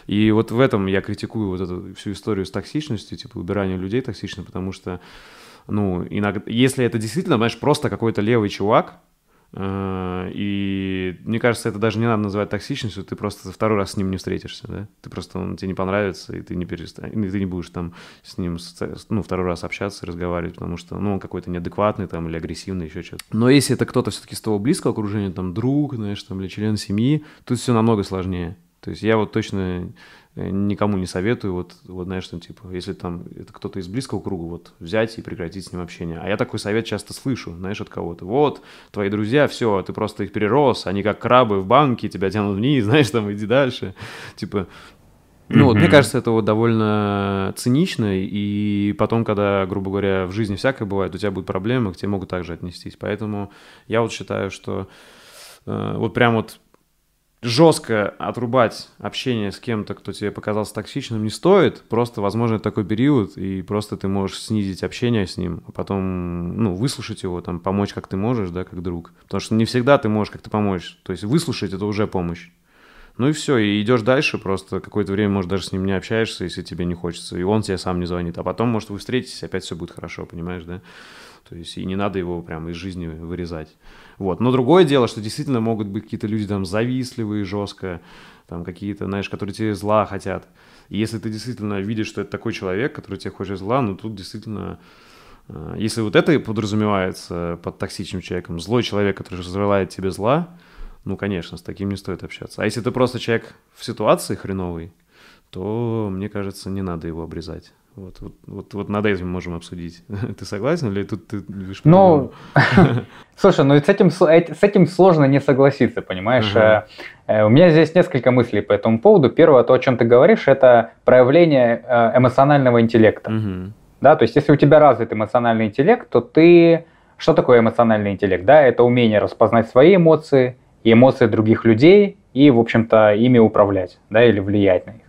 И вот в этом я критикую вот эту всю историю с токсичностью, типа убирание людей токсичных, потому что, ну, иногда, если это действительно, знаешь, просто какой-то левый чувак, Э, и мне кажется, это даже не надо называть токсичностью, ты просто второй раз с ним не встретишься, да? Ты просто, он тебе не понравится, и ты не, переста... и ты не будешь там с ним ну, второй раз общаться, разговаривать, потому что, ну, он какой-то неадекватный там или агрессивный, еще что-то. Но если это кто-то все-таки с того близкого окружения, там, друг, знаешь, там, или член семьи, тут все намного сложнее. То есть я вот точно никому не советую, вот, вот знаешь, там типа, если там это кто-то из близкого круга, вот взять и прекратить с ним общение. А я такой совет часто слышу, знаешь, от кого-то. Вот, твои друзья, все, а ты просто их перерос, они как крабы в банке, тебя тянут вниз, знаешь, там иди дальше. Типа, ну вот, мне кажется, это вот довольно цинично, и потом, когда, грубо говоря, в жизни всякое бывает, у тебя будут проблемы, к тебе могут также отнестись. Поэтому я вот считаю, что э, вот прям вот жестко отрубать общение с кем-то, кто тебе показался токсичным, не стоит. Просто, возможно, это такой период, и просто ты можешь снизить общение с ним, а потом, ну, выслушать его, там, помочь, как ты можешь, да, как друг. Потому что не всегда ты можешь как-то помочь. То есть выслушать — это уже помощь. Ну и все, и идешь дальше, просто какое-то время, может, даже с ним не общаешься, если тебе не хочется, и он тебе сам не звонит. А потом, может, вы встретитесь, опять все будет хорошо, понимаешь, да? То есть и не надо его прямо из жизни вырезать. Вот. Но другое дело, что действительно могут быть какие-то люди там завистливые, жестко, там какие-то, знаешь, которые тебе зла хотят. И если ты действительно видишь, что это такой человек, который тебе хочет зла, ну тут действительно... Э, если вот это и подразумевается под токсичным человеком, злой человек, который желает тебе зла, ну, конечно, с таким не стоит общаться. А если ты просто человек в ситуации хреновый, то, мне кажется, не надо его обрезать. Вот, вот, вот, вот над этим можем обсудить. Ты согласен или тут ты... Ну, слушай, ну с этим, э, с этим сложно не согласиться, понимаешь? Угу. У меня здесь несколько мыслей по этому поводу. Первое, то, о чем ты говоришь, это проявление эмоционального интеллекта. Угу. Да, то есть если у тебя развит эмоциональный интеллект, то ты... Что такое эмоциональный интеллект? Да, это умение распознать свои эмоции и эмоции других людей и, в общем-то, ими управлять, да, или влиять на них.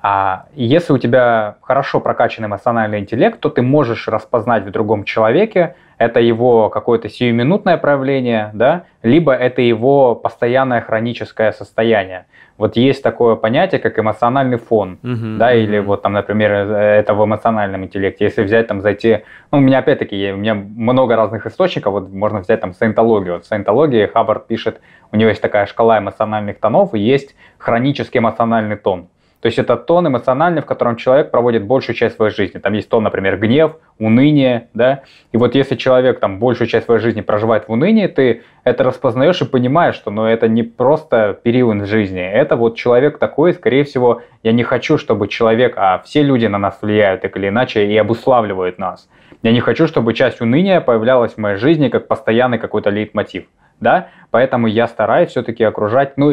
А если у тебя хорошо прокачан эмоциональный интеллект, то ты можешь распознать в другом человеке это его какое-то сиюминутное проявление, да, либо это его постоянное хроническое состояние. Вот есть такое понятие, как эмоциональный фон, uh-huh, да, uh-huh. или вот там, например, это в эмоциональном интеллекте. Если взять там, зайти, ну, у меня опять-таки, у меня много разных источников, вот можно взять там саентологию. Вот в саентологии Хаббард пишет, у него есть такая шкала эмоциональных тонов, и есть хронический эмоциональный тон. То есть это тон эмоциональный, в котором человек проводит большую часть своей жизни. Там есть тон, например, гнев, уныние, да. И вот если человек там большую часть своей жизни проживает в унынии, ты это распознаешь и понимаешь, что ну, это не просто период жизни. Это вот человек такой, скорее всего, я не хочу, чтобы человек, а все люди на нас влияют так или иначе и обуславливают нас. Я не хочу, чтобы часть уныния появлялась в моей жизни как постоянный какой-то лейтмотив да, поэтому я стараюсь все-таки окружать, ну,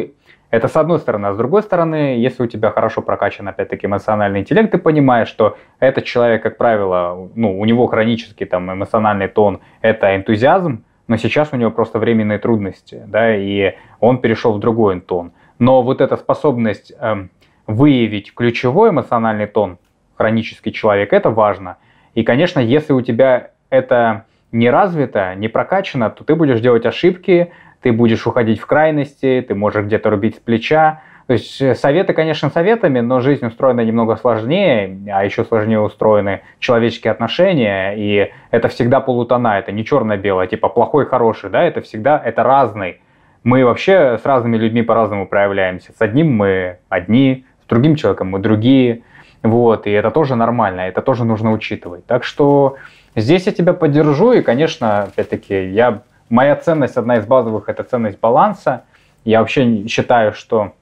это с одной стороны. А с другой стороны, если у тебя хорошо прокачан, опять-таки, эмоциональный интеллект, ты понимаешь, что этот человек, как правило, ну, у него хронический там эмоциональный тон – это энтузиазм, но сейчас у него просто временные трудности, да, и он перешел в другой тон. Но вот эта способность эм, выявить ключевой эмоциональный тон, хронический человек, это важно. И, конечно, если у тебя это не развито, не прокачано, то ты будешь делать ошибки, ты будешь уходить в крайности, ты можешь где-то рубить с плеча. То есть э, советы, конечно, советами, но жизнь устроена немного сложнее, а еще сложнее устроены человеческие отношения, и это всегда полутона, это не черно-белое, типа плохой, хороший, да, это всегда, это разный. Мы вообще с разными людьми по-разному проявляемся. С одним мы одни, с другим человеком мы другие. Вот, и это тоже нормально, это тоже нужно учитывать. Так что здесь я тебя поддержу, и, конечно, опять-таки, я Моя ценность, одна из базовых, это ценность баланса. Я вообще считаю, что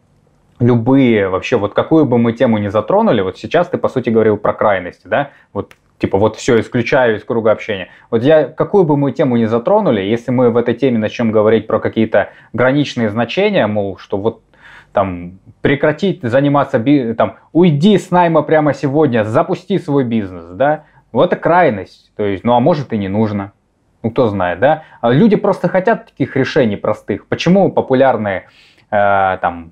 любые вообще, вот какую бы мы тему ни затронули, вот сейчас ты, по сути, говорил про крайности, да, вот типа вот все исключаю из круга общения. Вот я, какую бы мы тему ни затронули, если мы в этой теме начнем говорить про какие-то граничные значения, мол, что вот там прекратить заниматься, там уйди с найма прямо сегодня, запусти свой бизнес, да, вот это крайность, то есть, ну а может и не нужно ну кто знает, да? А люди просто хотят таких решений простых. Почему популярные э, там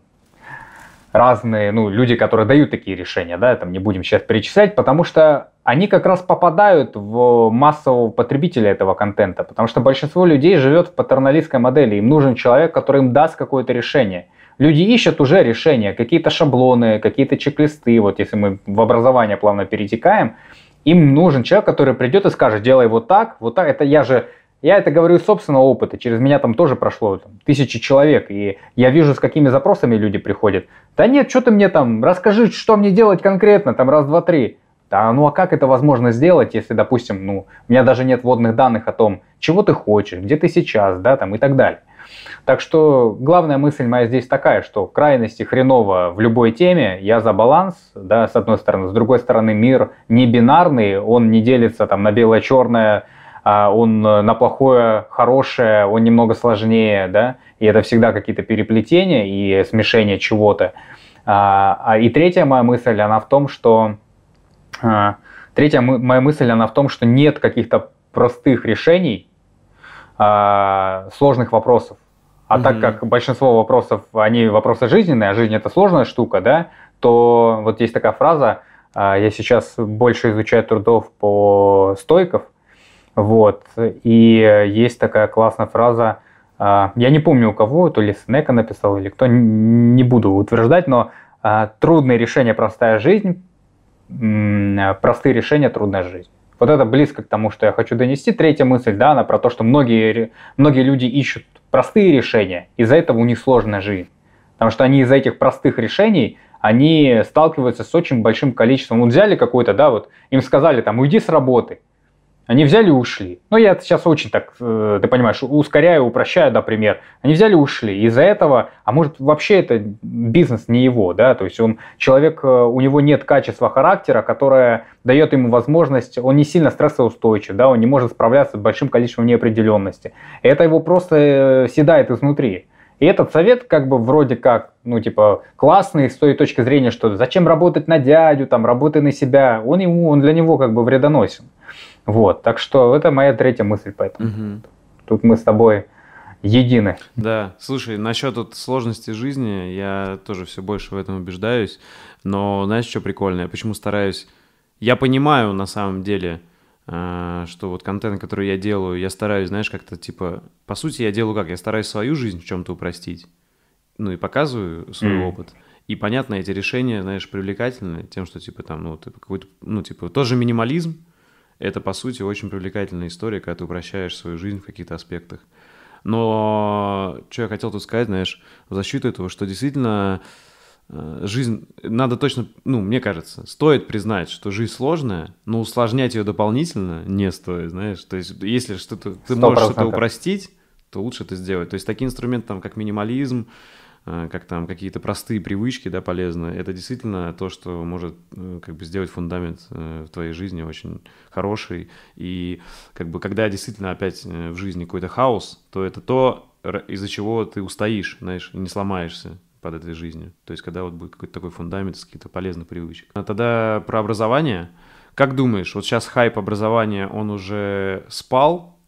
разные, ну, люди, которые дают такие решения, да, там не будем сейчас перечислять, потому что они как раз попадают в массового потребителя этого контента, потому что большинство людей живет в патерналистской модели, им нужен человек, который им даст какое-то решение. Люди ищут уже решения, какие-то шаблоны, какие-то чек-листы, вот если мы в образование плавно перетекаем, им нужен человек, который придет и скажет, делай вот так, вот так. Это я же, я это говорю из собственного опыта. Через меня там тоже прошло там, тысячи человек. И я вижу, с какими запросами люди приходят. Да нет, что ты мне там, расскажи, что мне делать конкретно, там раз, два, три. Да, ну а как это возможно сделать, если, допустим, ну, у меня даже нет водных данных о том, чего ты хочешь, где ты сейчас, да, там и так далее. Так что главная мысль моя здесь такая, что крайности хреново в любой теме, я за баланс, да, с одной стороны, с другой стороны мир не бинарный, он не делится там на белое-черное, а он э, на плохое, хорошее, он немного сложнее, да, и это всегда какие-то переплетения и смешение чего-то. А, а, и третья моя мысль, она в том, что третья моя мысль, она в том, что нет каких-то простых решений сложных вопросов. А угу. так как большинство вопросов, они вопросы жизненные, а жизнь это сложная штука, да, то вот есть такая фраза, а, я сейчас больше изучаю трудов по стойков, вот, и есть такая классная фраза, а, я не помню у кого, то ли Снека написал, или кто, не буду утверждать, но а, трудные решения, простая жизнь, простые решения, трудная жизнь. Вот это близко к тому, что я хочу донести. Третья мысль, да, она про то, что многие, многие люди ищут простые решения, из-за этого у них сложная жизнь. Потому что они из-за этих простых решений, они сталкиваются с очень большим количеством. Вот взяли какой-то, да, вот им сказали там, уйди с работы, они взяли и ушли. Ну, я сейчас очень так, э, ты понимаешь, ускоряю, упрощаю, да, пример. Они взяли и ушли. Из-за этого, а может, вообще это бизнес не его, да, то есть он, человек, э, у него нет качества характера, которое дает ему возможность, он не сильно стрессоустойчив, да, он не может справляться с большим количеством неопределенности. Это его просто э, седает изнутри. И этот совет как бы вроде как, ну типа классный с той точки зрения, что зачем работать на дядю, там работай на себя, он ему, он для него как бы вредоносен. Вот, так что это моя третья мысль, поэтому угу. тут мы с тобой едины. Да, слушай, насчет вот сложности жизни я тоже все больше в этом убеждаюсь, но знаешь, что прикольное? почему стараюсь... Я понимаю на самом деле, э, что вот контент, который я делаю, я стараюсь, знаешь, как-то типа... По сути, я делаю как? Я стараюсь свою жизнь в чем-то упростить, ну и показываю свой mm. опыт. И понятно, эти решения, знаешь, привлекательны тем, что типа там, ну, ты какой-то, ну, типа, тоже минимализм, это, по сути, очень привлекательная история, когда ты упрощаешь свою жизнь в каких-то аспектах. Но что я хотел тут сказать, знаешь, в защиту этого, что действительно э, жизнь, надо точно, ну, мне кажется, стоит признать, что жизнь сложная, но усложнять ее дополнительно не стоит, знаешь. То есть, если что-то, ты 100%. можешь что-то упростить, то лучше это сделать. То есть, такие инструменты, там, как минимализм, Э, как там какие-то простые привычки, да, полезны, это действительно то, что может э, как бы сделать фундамент э, в твоей жизни очень хороший. И как бы когда действительно опять в жизни какой-то хаос, то это то, из-за чего ты устоишь, знаешь, не сломаешься под этой жизнью. То есть когда вот будет какой-то такой фундамент с каких-то полезных привычек. А тогда про образование. Как думаешь, вот сейчас хайп образования, он уже спал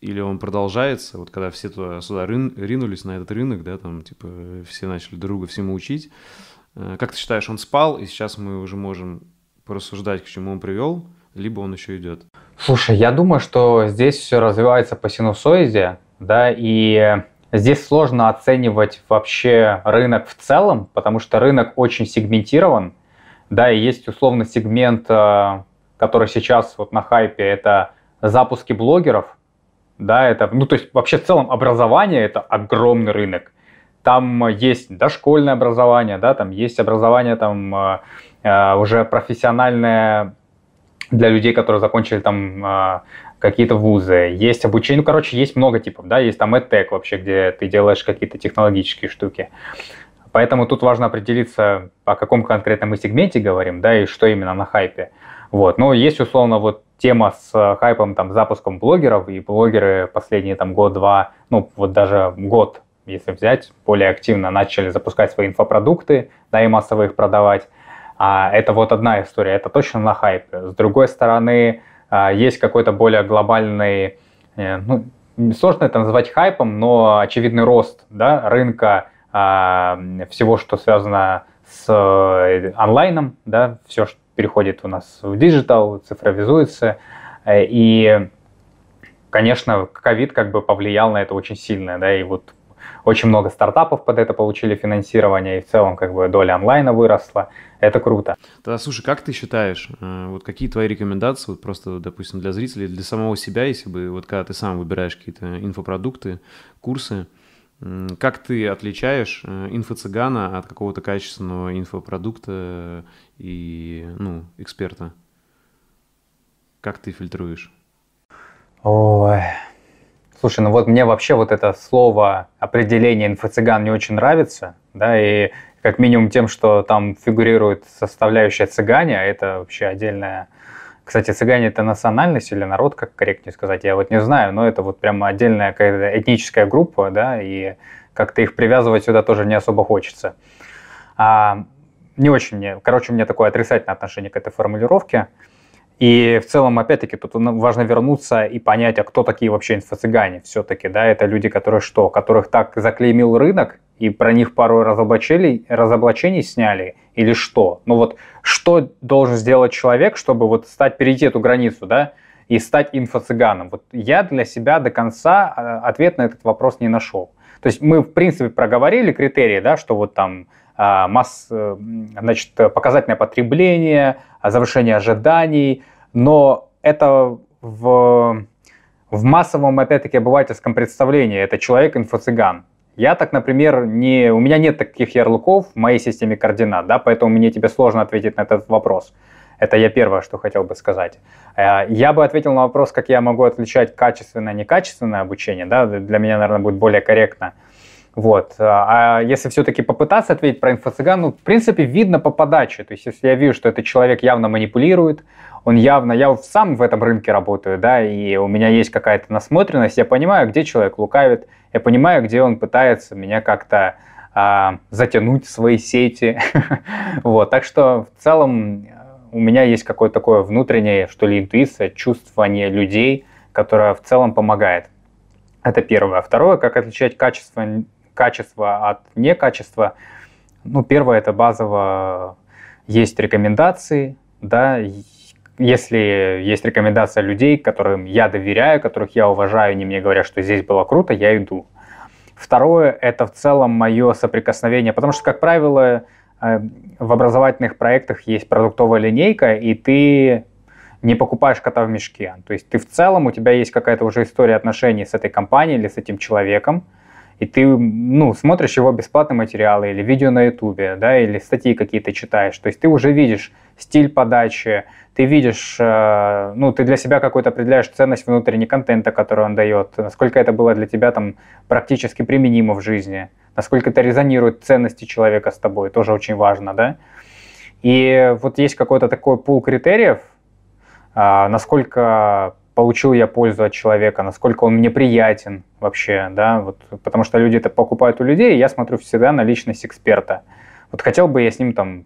или он продолжается, вот когда все туда, сюда рын, ринулись на этот рынок, да, там, типа, все начали друга всему учить. Э, как ты считаешь, он спал, и сейчас мы уже можем порассуждать, к чему он привел, либо он еще идет? Слушай, я думаю, что здесь все развивается по синусоиде, да, и здесь сложно оценивать вообще рынок в целом, потому что рынок очень сегментирован, да, и есть условно сегмент, э, который сейчас вот на хайпе, это запуски блогеров, да, это, ну, то есть вообще в целом образование это огромный рынок. Там э, есть дошкольное образование, да, там есть образование там э, э, уже профессиональное для людей, которые закончили там какие-то вузы, есть обучение, ну, короче, есть много типов, да, есть там EdTech вообще, где ты делаешь какие-то технологические штуки. Поэтому тут важно определиться, о каком конкретном мы сегменте говорим, да, и что именно на хайпе. Вот, но есть условно вот тема с э, хайпом, там, запуском блогеров, и блогеры последние там год-два, ну, вот даже год, если взять, более активно начали запускать свои инфопродукты, да, и массово их продавать. А это вот одна история, это точно на хайпе. С другой стороны, а, есть какой-то более глобальный, э, ну, сложно это назвать хайпом, но очевидный рост да, рынка а, всего, что связано с э, онлайном, да, все, что переходит у нас в диджитал, цифровизуется. Э, и, конечно, ковид как бы повлиял на это очень сильно, да, и вот очень много стартапов под это получили финансирование, и в целом как бы доля онлайна выросла. Это круто. Да, слушай, как ты считаешь, э, вот какие твои рекомендации, вот просто, допустим, для зрителей, для самого себя, если бы, вот когда ты сам выбираешь какие-то инфопродукты, курсы, как ты отличаешь э, инфо-цыгана от какого-то качественного инфопродукта э, и ну, эксперта? Как ты фильтруешь? Ой. Слушай, ну вот мне вообще вот это слово определение инфо-цыган не очень нравится, да, и как минимум тем, что там фигурирует составляющая цыгане, а это вообще отдельная кстати, цыгане это национальность или народ, как корректнее сказать, я вот не знаю, но это вот прямо отдельная какая-то этническая группа, да, и как-то их привязывать сюда тоже не особо хочется. А, не очень мне, короче, у меня такое отрицательное отношение к этой формулировке. И в целом, опять-таки, тут важно вернуться и понять, а кто такие вообще инфо-цыгане все-таки, да, это люди, которые что, которых так заклеймил рынок, и про них пару разоблачений, разоблачений сняли, или что? Ну вот что должен сделать человек, чтобы вот стать, перейти эту границу, да, и стать инфо-цыганом? Вот я для себя до конца а, ответ на этот вопрос не нашел. То есть мы, в принципе, проговорили критерии, да, что вот там а, масс, э, значит, показательное потребление, завышение ожиданий, но это в, в массовом, опять-таки, обывательском представлении. Это человек инфо-цыган. Я так, например, не, у меня нет таких ярлыков в моей системе координат, да, поэтому мне тебе сложно ответить на этот вопрос. Это я первое, что хотел бы сказать. Э, я бы ответил на вопрос, как я могу отличать качественное и некачественное обучение. Да? Для меня, наверное, будет более корректно вот. А, а если все-таки попытаться ответить про инфо ну, в принципе, видно по подаче. То есть, если я вижу, что этот человек явно манипулирует, он явно... Я сам в этом рынке работаю, да, и у меня есть какая-то насмотренность, я понимаю, где человек лукавит, я понимаю, где он пытается меня как-то а, затянуть в свои сети. вот. Так что, в целом, у меня есть какое-то такое внутреннее, что ли, интуиция, чувствование людей, которое в целом помогает. Это первое. А второе, как отличать качество качество а от некачества. Ну, первое, это базово есть рекомендации, да, если есть рекомендация людей, которым я доверяю, которых я уважаю, они мне говорят, что здесь было круто, я иду. Второе – это в целом мое соприкосновение, потому что, как правило, э, в образовательных проектах есть продуктовая линейка, и ты не покупаешь кота в мешке. То есть ты в целом, у тебя есть какая-то уже история отношений с этой компанией или с этим человеком, и ты, ну, смотришь его бесплатные материалы или видео на ютубе, да, или статьи какие-то читаешь, то есть ты уже видишь стиль подачи, ты видишь, э, ну, ты для себя какую-то определяешь ценность внутренней контента, который он дает, насколько это было для тебя там практически применимо в жизни, насколько это резонирует ценности человека с тобой, тоже очень важно, да. И вот есть какой-то такой пул критериев, а, насколько получил я пользу от человека, насколько он мне приятен вообще, да, вот, потому что люди это покупают у людей, и я смотрю всегда на личность эксперта. Вот хотел бы я с ним там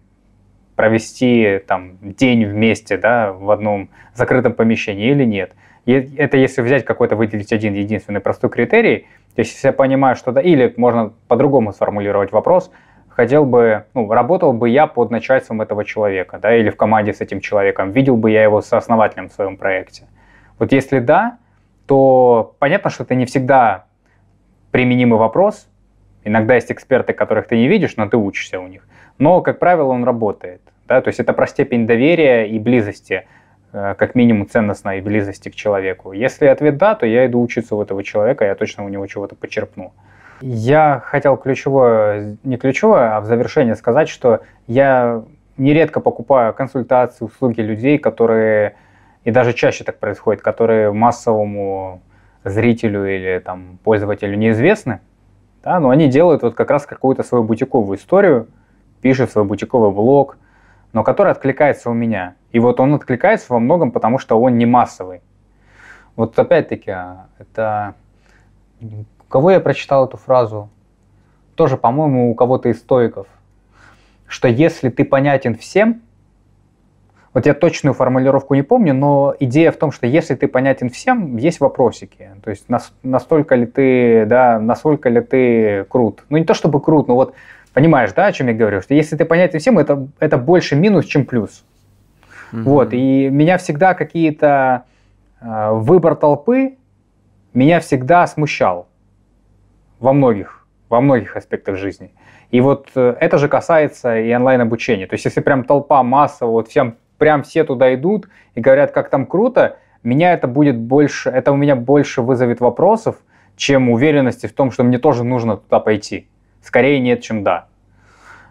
провести там день вместе, да, в одном закрытом помещении или нет. И это если взять какой-то, выделить один единственный простой критерий, то есть если я понимаю, что да, или можно по-другому сформулировать вопрос, хотел бы, ну, работал бы я под начальством этого человека, да, или в команде с этим человеком, видел бы я его сооснователем в своем проекте. Вот если да, то понятно, что это не всегда применимый вопрос. Иногда есть эксперты, которых ты не видишь, но ты учишься у них. Но, как правило, он работает. Да? То есть это про степень доверия и близости, э, как минимум ценностной близости к человеку. Если ответ да, то я иду учиться у этого человека, я точно у него чего-то почерпну. Я хотел ключевое, не ключевое, а в завершение сказать, что я нередко покупаю консультации, услуги людей, которые и даже чаще так происходит, которые массовому зрителю или там пользователю неизвестны, да, но они делают вот как раз какую-то свою бутиковую историю, пишут свой бутиковый блог, но который откликается у меня. И вот он откликается во многом, потому что он не массовый. Вот опять-таки, а, это... У кого я прочитал эту фразу? Тоже, по-моему, у кого-то из стоиков. Что если ты понятен всем, вот я точную формулировку не помню, но идея в том, что если ты понятен всем, есть вопросики. То есть нас, настолько ли ты, да, насколько ли ты крут. Ну не то чтобы крут, но вот понимаешь, да, о чем я говорю, что если ты понятен всем, это, это больше минус, чем плюс. mm Вот, и меня всегда какие-то э, выбор толпы меня всегда смущал во многих, во многих аспектах жизни. И вот э, это же касается и онлайн-обучения. То есть если прям толпа, масса, вот всем прям все туда идут и говорят, как там круто, меня это будет больше, это у меня больше вызовет вопросов, чем уверенности в том, что мне тоже нужно туда пойти. Скорее нет, чем да.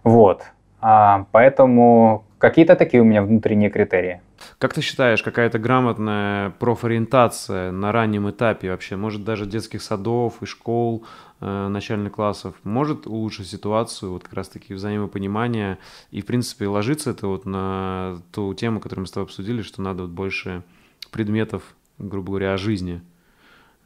Вот. А, поэтому Какие-то такие у меня внутренние критерии. Как ты считаешь, какая-то грамотная профориентация на раннем этапе вообще, может даже детских садов и школ э, начальных классов, может улучшить ситуацию, вот как раз-таки взаимопонимание и, в принципе, ложится это вот на ту тему, которую мы с тобой обсудили, что надо вот больше предметов, грубо говоря, о жизни –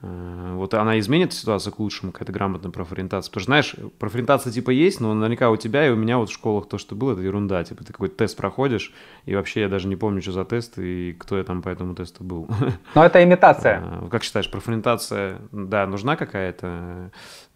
Э, вот она изменит ситуацию к лучшему, какая-то грамотная профориентация. Потому что, знаешь, профориентация типа есть, но наверняка у тебя и у меня вот в школах то, что было, это ерунда. Типа ты какой-то тест проходишь, и вообще я даже не помню, что за тест и кто я там по этому тесту был. Но это имитация. Э, как считаешь, профориентация, да, нужна какая-то?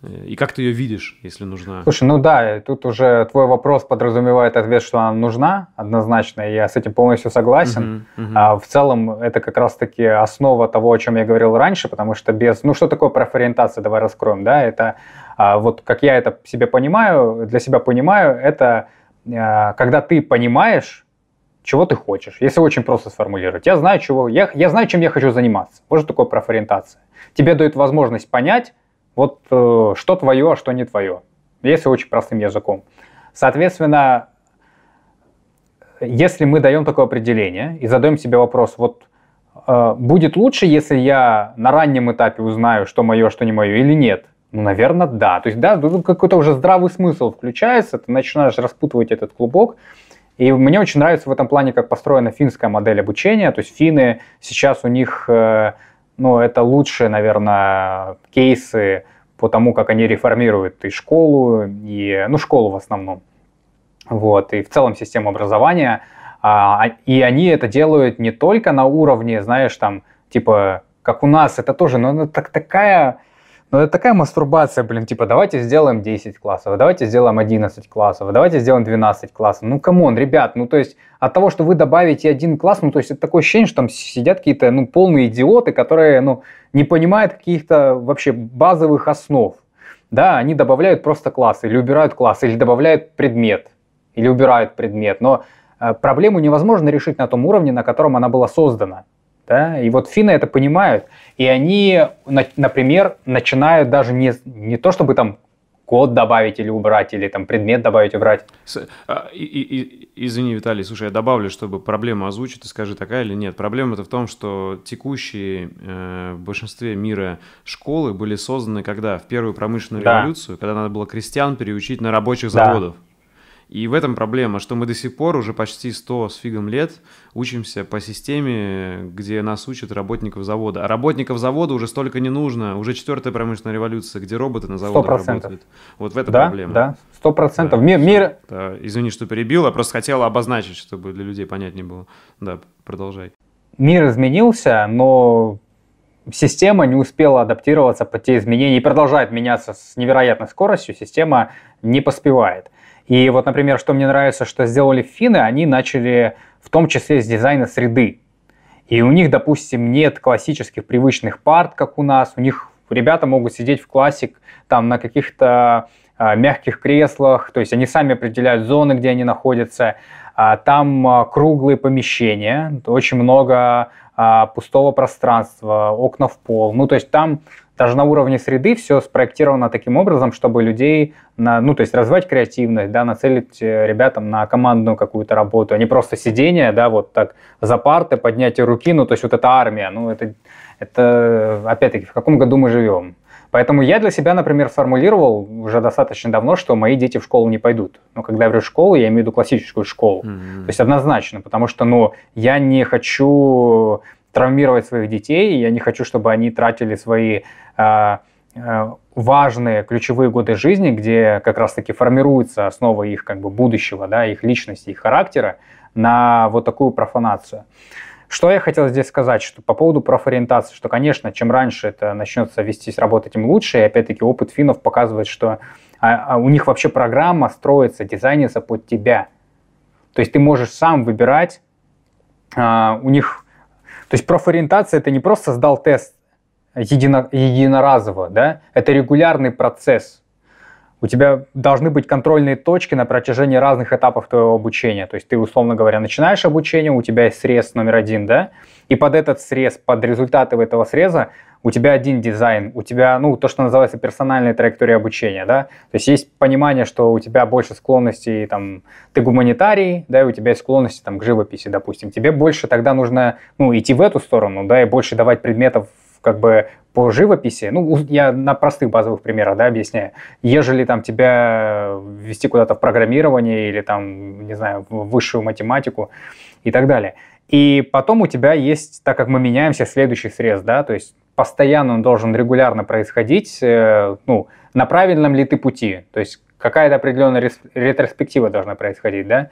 Э, и как ты ее видишь, если нужна? Слушай, ну да, тут уже твой вопрос подразумевает ответ, что она нужна, однозначно, и я с этим полностью согласен. Uh-huh, uh-huh. А в целом это как раз-таки основа того, о чем я говорил раньше, потому что без... Ну, что такое профориентация, давай раскроем, да, это а, вот как я это себе понимаю, для себя понимаю, это а, когда ты понимаешь, чего ты хочешь, если очень просто сформулировать. Я знаю, чего, я, я знаю, чем я хочу заниматься. Вот что такое профориентация. Тебе дает возможность понять, вот э, что твое, а что не твое, если очень простым языком. Соответственно, если мы даем такое определение и задаем себе вопрос, вот Э, будет лучше, если я на раннем этапе узнаю, что мое, что не мое, или нет? Ну, наверное, да. То есть, да, какой-то уже здравый смысл включается, ты начинаешь распутывать этот клубок. И мне очень нравится в этом плане, как построена финская модель обучения. То есть финны сейчас у них, э, ну, это лучшие, наверное, кейсы по тому, как они реформируют и школу, и, ну, школу в основном. Вот, и в целом систему образования – а, а, и они это делают не только на уровне, знаешь, там, типа, как у нас, это тоже, но ну, так, такая но это такая мастурбация, блин, типа, давайте сделаем 10 классов, давайте сделаем 11 классов, давайте сделаем 12 классов. Ну, камон, ребят, ну, то есть, от того, что вы добавите один класс, ну, то есть, это такое ощущение, что там сидят какие-то, ну, полные идиоты, которые, ну, не понимают каких-то вообще базовых основ. Да, они добавляют просто класс, или убирают класс, или добавляют предмет, или убирают предмет, но а, проблему невозможно решить на том уровне, на котором она была создана. Да? И вот финны это понимают, и они, например, начинают даже не, не то чтобы там код добавить или убрать, или там предмет добавить, убрать. С, а, и, и, извини, Виталий, слушай, я добавлю, чтобы проблема озвучить, И скажи, такая или нет. Проблема-то в том, что текущие э, в большинстве мира школы были созданы когда? В первую промышленную да. революцию, когда надо было крестьян переучить на рабочих да. заводов. И в этом проблема, что мы до сих пор уже почти 100 с фигом лет учимся по системе, где нас учат работников завода. А работников завода уже столько не нужно. Уже четвертая промышленная революция, где роботы на заводах 100%. работают. Вот в этом да, проблема. Да, сто процентов. Да, мир, мир... Да, извини, что перебил, я просто хотел обозначить, чтобы для людей понятнее было. Да, продолжай. Мир изменился, но система не успела адаптироваться под те изменения и продолжает меняться с невероятной скоростью. Система не поспевает. И вот, например, что мне нравится, что сделали финны, они начали в том числе с дизайна среды. И у них, допустим, нет классических привычных парт, как у нас. У них ребята могут сидеть в классик там на каких-то а, мягких креслах, то есть они сами определяют зоны, где они находятся. А, там а, круглые помещения, очень много пустого пространства, окна в пол. Ну, то есть там даже на уровне среды все спроектировано таким образом, чтобы людей, на, ну, то есть развивать креативность, да, нацелить э, ребятам на командную какую-то работу, а не просто сидение, да, вот так за парты, поднятие руки, ну, то есть вот это армия, ну, это, это опять-таки, в каком году мы живем? Поэтому я для себя, например, сформулировал уже достаточно давно, что мои дети в школу не пойдут. Но когда я говорю школу, я имею в виду классическую школу. Mm-hmm. То есть однозначно, потому что, ну, я не хочу травмировать своих детей, я не хочу, чтобы они тратили свои а, а, важные ключевые годы жизни, где как раз-таки формируется основа их как бы будущего, да, их личности, их характера, на вот такую профанацию. Что я хотел здесь сказать, что по поводу профориентации, что, конечно, чем раньше это начнется вестись работать, тем лучше. И опять-таки опыт финнов показывает, что а, у них вообще программа строится, дизайнится под тебя. То есть ты можешь сам выбирать, у них... То есть профориентация это не просто сдал тест едино, единоразово, да? Это регулярный процесс. У тебя должны быть контрольные точки на протяжении разных этапов твоего обучения. То есть ты, условно говоря, начинаешь обучение, у тебя есть срез номер один, да? И под этот срез, под результаты этого среза у тебя один дизайн, у тебя, ну, то, что называется персональная траектория обучения, да, то есть есть понимание, что у тебя больше склонностей, там, ты гуманитарий, да, и у тебя есть склонности, там, к живописи, допустим, тебе больше тогда нужно, ну, идти в эту сторону, да, и больше давать предметов как бы по живописи, ну, я на простых базовых примерах, да, объясняю, ежели там тебя ввести куда-то в программирование или там, не знаю, в высшую математику и так далее. И потом у тебя есть, так как мы меняемся, следующий срез, да, то есть постоянно он должен регулярно происходить, э, ну, на правильном ли ты пути, то есть какая-то определенная ретроспектива должна происходить, да,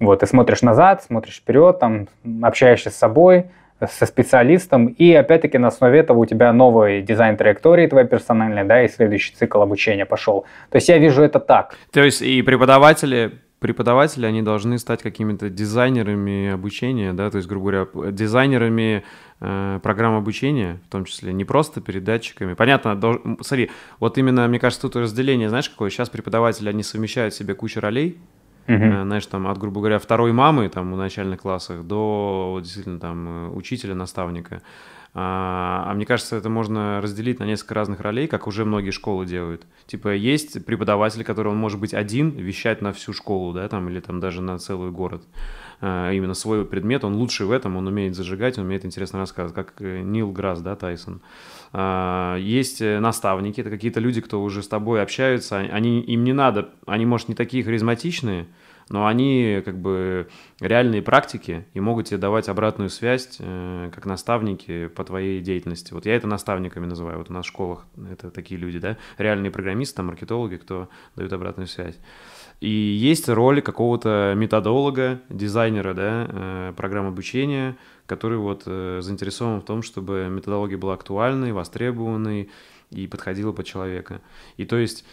вот, ты смотришь назад, смотришь вперед, там, общаешься с собой, со специалистом, и опять-таки на основе этого у тебя новый дизайн траектории твоей персональной, да, и следующий цикл обучения пошел. То есть я вижу это так. То есть и преподаватели преподаватели, они должны стать какими-то дизайнерами обучения, да, то есть, грубо говоря, дизайнерами э, программ обучения, в том числе, не просто передатчиками. Понятно, долж... смотри, вот именно, мне кажется, тут разделение, знаешь, какое? Сейчас преподаватели, они совмещают в себе кучу ролей, Uh-huh. Знаешь, там, от, грубо говоря, второй мамы там, в начальных классах до вот, действительно там э, учителя, наставника. А, а мне кажется, это можно разделить на несколько разных ролей, как уже многие школы делают. Типа есть преподаватель, который он может быть один, вещать на всю школу, да, там, или там даже на целый город. А, именно свой предмет, он лучший в этом, он умеет зажигать, он умеет интересно рассказывать, как э, Нил Грасс, да, Тайсон. Uh, а, есть э, наставники, это какие-то люди, кто уже с тобой общаются, а, они, им не надо, они, может, не такие харизматичные, но они как бы реальные практики и могут тебе давать обратную связь э, как наставники по твоей деятельности. Вот я это наставниками называю, вот у нас в школах это такие люди, да, реальные программисты, маркетологи, кто дают обратную связь. И есть роль какого-то методолога, дизайнера, да, э, программ обучения, который вот э, заинтересован в том, чтобы методология была актуальной, востребованной и подходила под человека. И то есть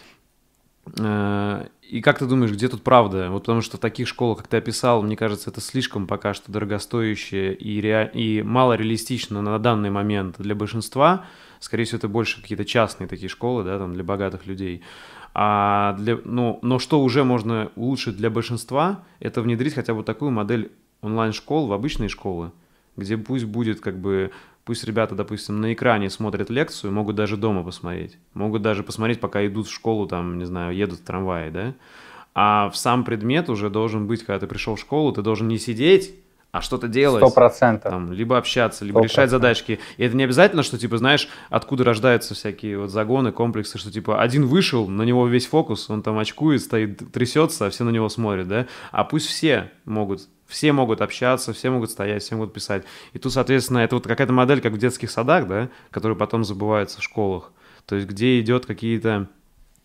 э, и как ты думаешь, где тут правда? Вот потому что в таких школах, как ты описал, мне кажется, это слишком пока что дорогостоящее и, ре... и мало реалистично на данный момент для большинства. Скорее всего, это больше какие-то частные такие школы, да, там для богатых людей. А для, ну, но что уже можно улучшить для большинства, это внедрить хотя бы такую модель онлайн-школ в обычные школы, где пусть будет как бы пусть ребята, допустим, на экране смотрят лекцию, могут даже дома посмотреть, могут даже посмотреть, пока идут в школу, там, не знаю, едут в трамвае, да, а в сам предмет уже должен быть, когда ты пришел в школу, ты должен не сидеть а что-то делать. Сто процентов. либо общаться, либо 100%. решать задачки. И это не обязательно, что, типа, знаешь, откуда рождаются всякие вот загоны, комплексы, что, типа, один вышел, на него весь фокус, он там очкует, стоит, трясется, а все на него смотрят, да? А пусть все могут все могут общаться, все могут стоять, все могут писать. И тут, соответственно, это вот какая-то модель, как в детских садах, да, которые потом забываются в школах. То есть где идет какие-то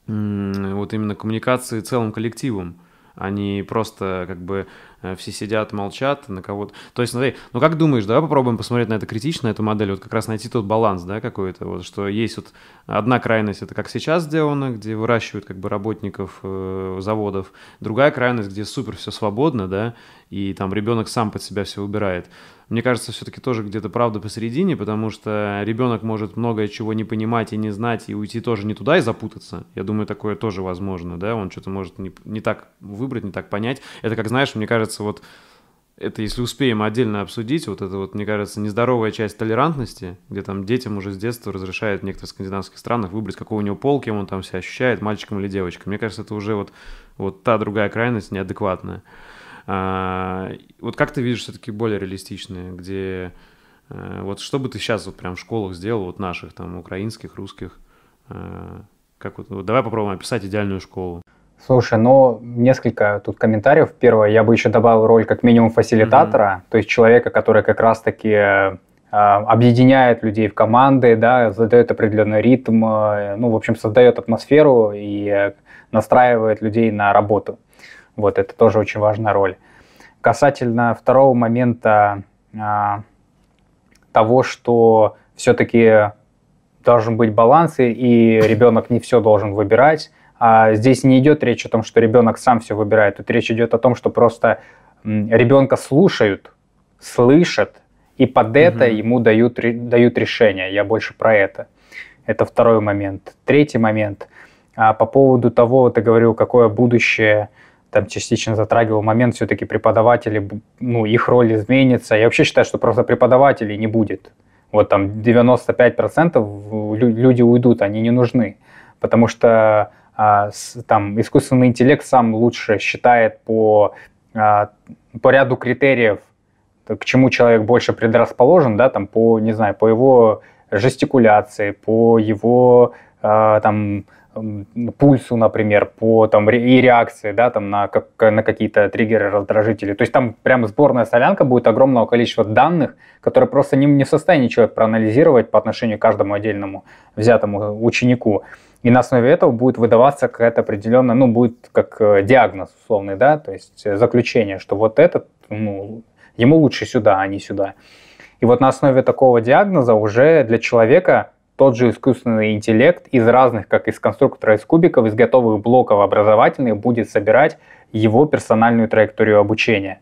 вот именно коммуникации целым коллективом, а не просто как бы Э, все сидят, молчат на кого-то. То есть, смотри, ну как думаешь, давай попробуем посмотреть на это критично, эту модель, вот как раз найти тот баланс, да, какой-то, вот, что есть вот одна крайность, это как сейчас сделано, где выращивают как бы работников э, заводов, другая крайность, где супер все свободно, да, и там ребенок сам под себя все убирает мне кажется, все-таки тоже где-то правда посередине, потому что ребенок может многое чего не понимать и не знать, и уйти тоже не туда и запутаться. Я думаю, такое тоже возможно, да, он что-то может не, не так выбрать, не так понять. Это, как знаешь, мне кажется, вот это если успеем отдельно обсудить, вот это вот, мне кажется, нездоровая часть толерантности, где там детям уже с детства разрешают в некоторых скандинавских странах выбрать, какого у него пол, кем он там себя ощущает, мальчиком или девочкой. Мне кажется, это уже вот, вот та другая крайность неадекватная. А, вот как ты видишь все-таки более реалистичные, где э, вот что бы ты сейчас вот прям в школах сделал, вот наших там украинских, русских? А, как вот, вот давай попробуем описать идеальную школу. Слушай, ну, несколько тут комментариев. Первое, я бы еще добавил роль как минимум фасилитатора, mm-hmm. то есть человека, который как раз-таки э, а, объединяет людей в команды, да, задает определенный ритм, э, ну, в общем, создает атмосферу и э, настраивает людей на работу. mm вот это тоже очень важная роль. Касательно второго момента а, того, что все-таки должен быть баланс, и ребенок не все должен выбирать. А здесь не идет речь о том, что ребенок сам все выбирает. Тут речь идет о том, что просто ребенка слушают, слышат, и под это ему дают, дают решение. Я больше про это. Это второй момент. Третий момент. А по поводу того, ты говорил, какое будущее там частично затрагивал момент, все-таки преподаватели, ну, их роль изменится. Я вообще считаю, что просто преподавателей не будет. Вот там 95% люди уйдут, они не нужны. Потому что а, с, там искусственный интеллект сам лучше считает по, а, по ряду критериев, к чему человек больше предрасположен, да, там по, не знаю, по его жестикуляции, по его а, там пульсу, например, по там и реакции, да, там на, как, на какие-то триггеры, раздражители. То есть там прям сборная солянка будет огромного количества данных, которые просто не, не в состоянии человек проанализировать по отношению к каждому отдельному взятому ученику. И на основе этого будет выдаваться какая-то определенная, ну, будет как э, диагноз условный, да, то есть заключение, что вот этот, ну, ему лучше сюда, а не сюда. И вот на основе такого диагноза уже для человека тот же искусственный интеллект из разных, как из конструктора из кубиков, из готовых блоков образовательных будет собирать его персональную траекторию обучения,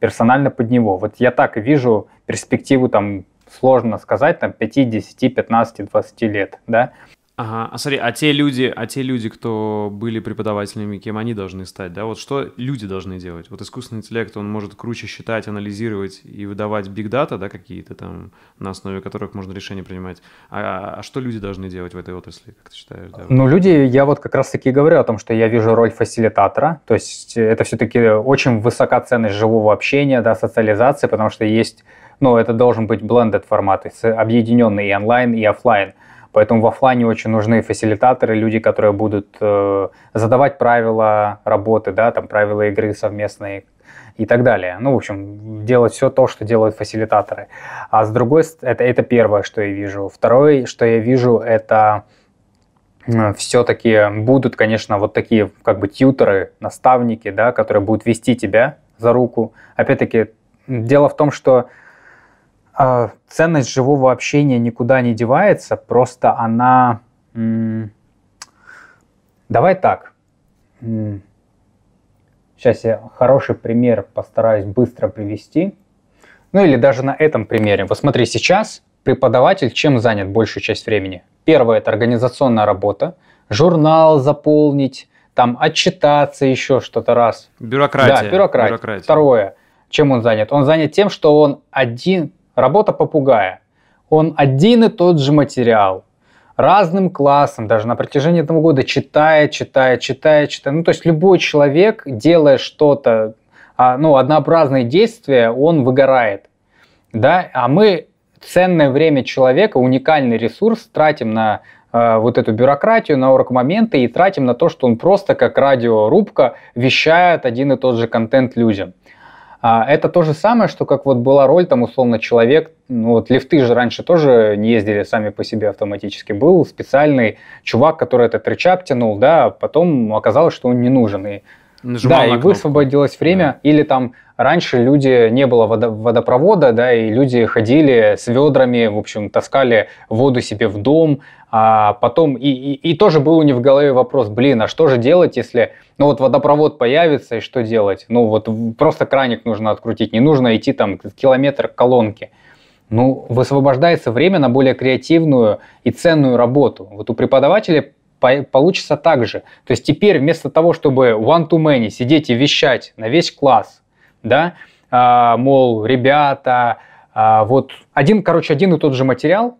персонально под него. Вот я так и вижу перспективу там сложно сказать, там 5, 10, 15, 20 лет, да. Ага, а смотри, а те люди, а те люди, кто были преподавателями, кем они должны стать, да? Вот что люди должны делать? Вот искусственный интеллект, он может круче считать, анализировать и выдавать бигдата, да, какие-то там, на основе которых можно решения принимать. А, а что люди должны делать в этой отрасли, как ты считаешь? Да? Ну, люди, я вот как раз-таки говорю о том, что я вижу роль фасилитатора, то есть это все-таки очень высока ценность живого общения, да, социализации, потому что есть, ну, это должен быть blended формат, то есть объединенный и онлайн, и офлайн. Поэтому в офлайне очень нужны фасилитаторы, люди, которые будут э, задавать правила работы, да, там правила игры совместные и так далее. Ну, в общем, делать все то, что делают фасилитаторы. А с другой стороны, это, это первое, что я вижу. Второе, что я вижу, это э, все-таки будут, конечно, вот такие как бы тьютеры, наставники, да, которые будут вести тебя за руку. Опять-таки, дело в том, что а, ценность живого общения никуда не девается, просто она... Давай так. Сейчас я хороший пример постараюсь быстро привести. Ну или даже на этом примере. Вот смотри, сейчас преподаватель чем занят большую часть времени? Первое – это организационная работа, журнал заполнить, там отчитаться еще что-то раз. Бюрократия. Да, бюрократия. бюрократия. Второе – чем он занят? Он занят тем, что он один Работа попугая. Он один и тот же материал. Разным классом, даже на протяжении одного года, читая, читая, читая, читая. Ну, то есть любой человек, делая что-то, а, ну, однообразные действия, он выгорает. Да? А мы ценное время человека, уникальный ресурс тратим на э, вот эту бюрократию, на урок-моменты и тратим на то, что он просто как радиорубка вещает один и тот же контент людям. А это то же самое, что как вот была роль там условно человек, ну вот лифты же раньше тоже не ездили сами по себе автоматически, был специальный чувак, который этот рычаг тянул, да, а потом оказалось, что он не нужен, и Нажимал да, и кнопку. высвободилось время, да. или там раньше люди не было водо- водопровода, да, и люди ходили с ведрами, в общем, таскали воду себе в дом, а потом и, и, и тоже был у них в голове вопрос, блин, а что же делать, если, ну вот водопровод появится и что делать? Ну вот просто краник нужно открутить, не нужно идти там километр колонки, Ну, высвобождается время на более креативную и ценную работу. Вот у преподавателя получится так же. То есть теперь вместо того, чтобы one-to-many сидеть и вещать на весь класс, да, а, мол, ребята, а, вот один, короче, один и тот же материал,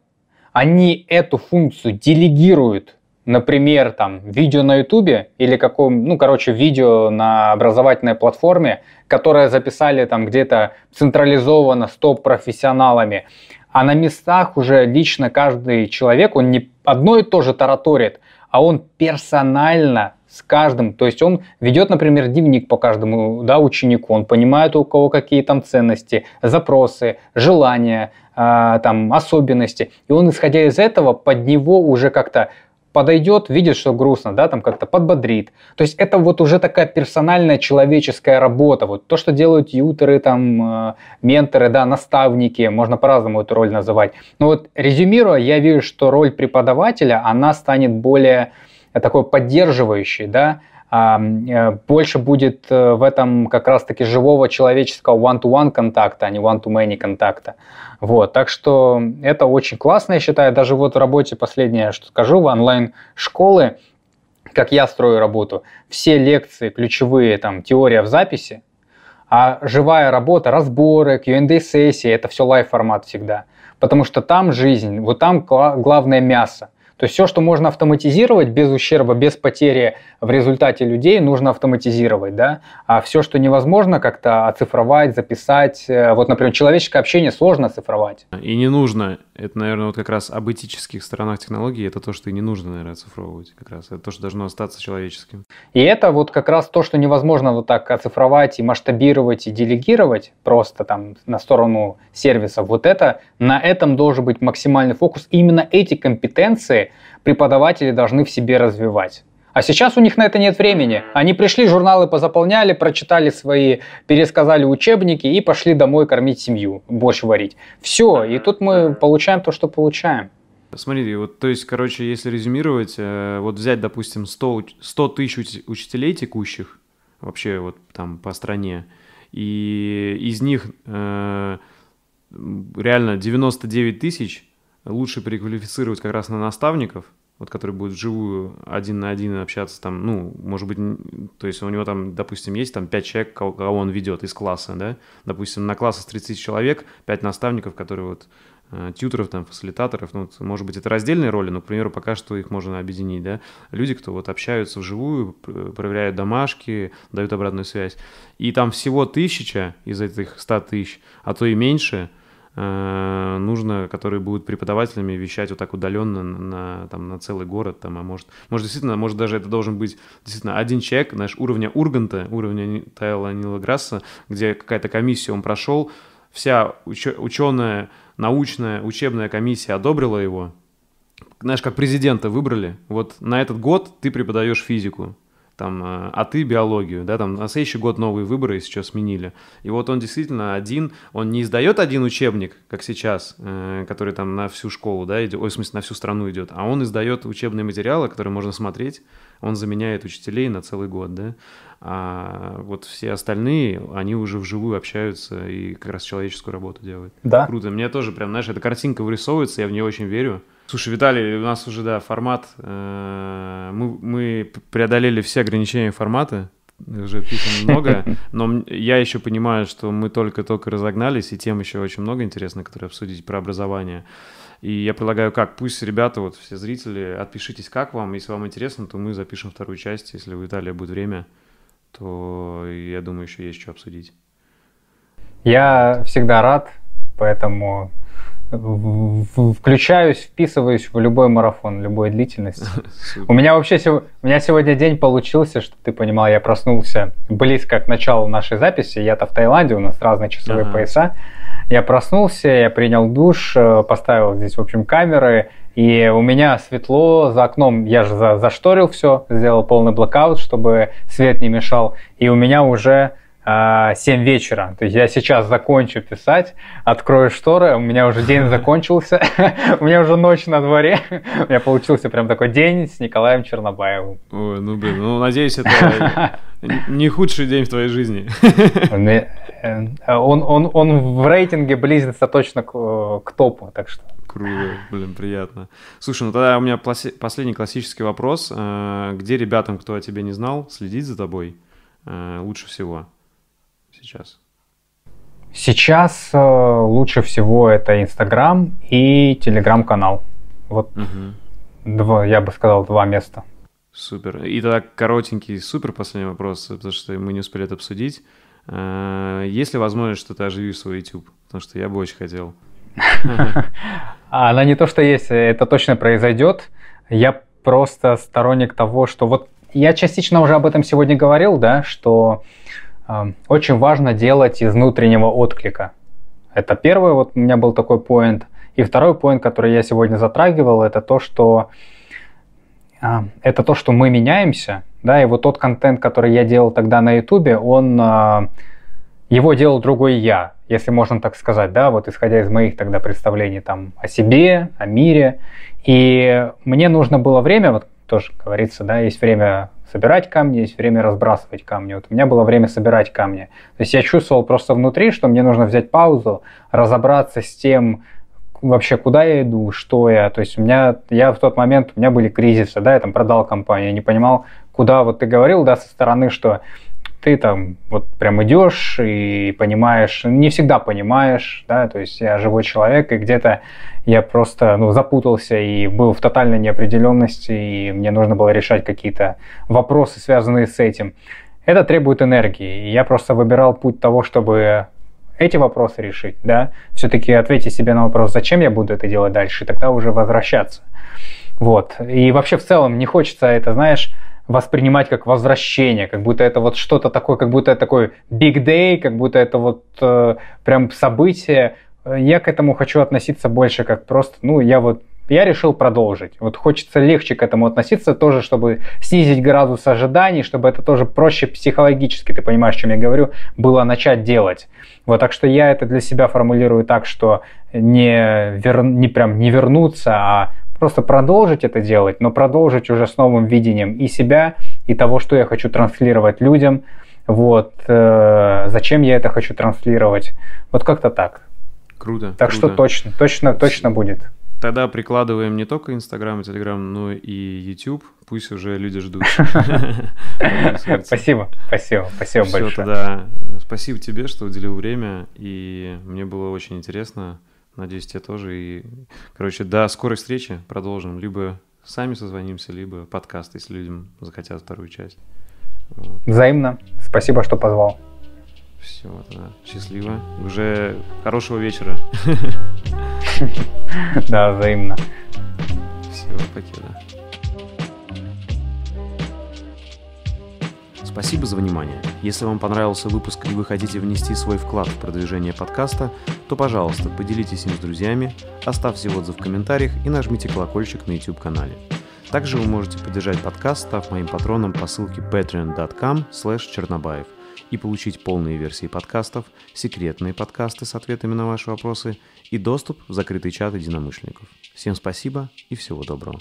они эту функцию делегируют, например, там, видео на YouTube или каком, ну, короче, видео на образовательной платформе, которое записали там где-то централизованно с топ-профессионалами, а на местах уже лично каждый человек, он не одно и то же тараторит, а он персонально с каждым, то есть он ведет, например, дневник по каждому да, ученику, он понимает у кого какие там ценности, запросы, желания, э, там особенности, и он исходя из этого под него уже как-то подойдет, видит, что грустно, да, там как-то подбодрит. То есть это вот уже такая персональная человеческая работа. Вот то, что делают ютеры, там, э, менторы, да, наставники, можно по-разному эту роль называть. Но вот резюмируя, я вижу, что роль преподавателя, она станет более такой поддерживающей, да, а, э, больше будет э, в этом как раз-таки живого человеческого one-to-one контакта, а не one-to-many контакта. Вот, так что это очень классно, я считаю. Даже вот в работе последнее, что скажу, в онлайн-школы, как я строю работу, все лекции ключевые, там, теория в записи, а живая работа, разборы, Q&A-сессии, это все лайв-формат всегда. Потому что там жизнь, вот там главное мясо – то есть все, что можно автоматизировать без ущерба, без потери в результате людей, нужно автоматизировать, да. А все, что невозможно как-то оцифровать, записать, э, вот, например, человеческое общение сложно оцифровать. И не нужно, это, наверное, вот как раз об этических сторонах технологии, это то, что и не нужно, наверное, оцифровывать как раз, это то, что должно остаться человеческим. И это вот как раз то, что невозможно вот так оцифровать и масштабировать и делегировать просто там на сторону сервисов. Вот это, на этом должен быть максимальный фокус. Именно эти компетенции преподаватели должны в себе развивать. А сейчас у них на это нет времени. Они пришли, журналы позаполняли, прочитали свои, пересказали учебники и пошли домой кормить семью, борщ варить. Все, и тут мы получаем то, что получаем. Смотри, вот, то есть, короче, если резюмировать, э, вот взять, допустим, 100, 100 тысяч учителей текущих, вообще вот там по стране, и из них э, реально 99 тысяч лучше переквалифицировать как раз на наставников, вот который будет вживую один на один общаться там, ну, может быть, то есть у него там, допустим, есть там 5 человек, кого, он ведет из класса, да, допустим, на класс из 30 человек 5 наставников, которые вот э, тьютеров, там, фасилитаторов, ну, может быть, это раздельные роли, но, к примеру, пока что их можно объединить, да, люди, кто вот общаются вживую, проверяют домашки, дают обратную связь, и там всего тысяча из этих 100 тысяч, а то и меньше – Э, нужно, которые будут преподавателями вещать вот так удаленно на, там, на целый город, там, а может, может, действительно, может, даже это должен быть действительно один человек, знаешь, уровня Урганта, уровня Тайла Нила Грасса, где какая-то комиссия он прошел, вся уч- ученая, научная, учебная комиссия одобрила его, знаешь, как президента выбрали, вот на этот год ты преподаешь физику, там, э, а ты биологию, да, там, на следующий год новые выборы, если сменили. И вот он действительно один, он не издает один учебник, как сейчас, э, который там на всю школу, да, идет, ой, в смысле, на всю страну идет, а он издает учебные материалы, которые можно смотреть, он заменяет учителей на целый год, да, а вот все остальные, они уже вживую общаются и как раз человеческую работу делают. Да. Круто, мне тоже прям, знаешь, эта картинка вырисовывается, я в нее очень верю, Слушай, Виталий, у нас уже, да, формат. Э, мы, мы преодолели все ограничения формата. Уже писано много, но я еще понимаю, что мы только-только разогнались, и тем еще очень много интересного, которые обсудить про образование. И я предлагаю как, пусть ребята, вот все зрители, отпишитесь, как вам, если вам интересно, то мы запишем вторую часть, если у Виталия будет время, то я думаю, еще есть что обсудить. Я всегда рад, поэтому включаюсь, вписываюсь в любой марафон, любой длительности. У меня вообще у меня сегодня день получился, чтобы ты понимал, я проснулся близко к началу нашей записи. Я-то в Таиланде, у нас разные часовые ага. пояса. Я проснулся, я принял душ, э, поставил здесь, в общем, камеры, и у меня светло за окном. Я же за зашторил все, сделал полный блокаут, чтобы свет не мешал. И у меня уже 7 а, вечера. То есть я сейчас закончу писать, открою шторы, у меня уже день закончился, у меня уже ночь на дворе. У меня получился прям такой день с Николаем Чернобаевым. Ой, ну блин, ну надеюсь, это не худший день в твоей жизни. Ну, э, он, он, он в рейтинге близится точно к, э, к топу, так что. Круто, блин, приятно. Слушай, ну тогда у меня последний классический вопрос. Э, где ребятам, кто о тебе не знал, следить за тобой лучше всего? сейчас? Сейчас э, лучше всего это Инстаграм и Телеграм-канал. Вот угу. два, я бы сказал, два места. Супер. И тогда коротенький, супер последний вопрос, потому что мы не успели это обсудить. Э, есть ли возможность, что ты оживишь свой YouTube? Потому что я бы очень хотел. Она не то, что есть, это точно произойдет. Я просто сторонник того, что вот я частично уже об этом сегодня говорил, да, что очень важно делать из внутреннего отклика. Это первый вот у меня был такой поинт. И второй поинт, который я сегодня затрагивал, это то, что это то, что мы меняемся, да, и вот тот контент, который я делал тогда на Ютубе, он а, его делал другой я, если можно так сказать, да, вот исходя из моих тогда представлений там о себе, о мире. И мне нужно было время, вот тоже говорится, да, есть время собирать камни, есть время разбрасывать камни. Вот у меня было время собирать камни. То есть я чувствовал просто внутри, что мне нужно взять паузу, разобраться с тем, вообще куда я иду, что я. То есть у меня, я в тот момент, у меня были кризисы, да, я там продал компанию, я не понимал, куда вот ты говорил, да, со стороны, что ты там вот прям идешь и понимаешь, не всегда понимаешь, да, то есть я живой человек, и где-то я просто, ну, запутался и был в тотальной неопределенности, и мне нужно было решать какие-то вопросы, связанные с этим. Это требует энергии, и я просто выбирал путь того, чтобы эти вопросы решить, да, все-таки ответить себе на вопрос, зачем я буду это делать дальше, и тогда уже возвращаться. Вот. И вообще в целом не хочется это, знаешь, воспринимать как возвращение, как будто это вот что-то такое, как будто это такой big day, как будто это вот э, прям событие. Э, я к этому хочу относиться больше как просто, ну, я вот я решил продолжить. Вот хочется легче к этому относиться, тоже, чтобы снизить градус ожиданий, чтобы это тоже проще психологически, ты понимаешь, о чем я говорю, было начать делать. Вот, так что я это для себя формулирую так, что не, вер... не прям не вернуться, а просто продолжить это делать, но продолжить уже с новым видением и себя, и того, что я хочу транслировать людям, вот, э, зачем я это хочу транслировать, вот как-то так. Круто. Так круто. что точно, точно, точно будет. Тогда прикладываем не только Инстаграм и Телеграм, но и YouTube. Пусть уже люди ждут. Спасибо, спасибо, спасибо большое. Э, спасибо тебе, что уделил время, и мне было очень интересно. Надеюсь, тебе тоже. И, короче, до скорой встречи продолжим. Либо сами созвонимся, либо подкаст, если людям захотят вторую часть. Вот. Взаимно. Спасибо, что позвал. Все, тогда счастливо. Уже хорошего вечера. Да, взаимно. Все, покеда. Спасибо за внимание. Если вам понравился выпуск и вы хотите внести свой вклад в продвижение подкаста, то, пожалуйста, поделитесь им с друзьями, оставьте отзыв в комментариях и нажмите колокольчик на YouTube-канале. Также вы можете поддержать подкаст, став моим патроном по ссылке patreon.com чернобаев и получить полные версии подкастов, секретные подкасты с ответами на ваши вопросы и доступ в закрытый чат единомышленников. Всем спасибо и всего доброго.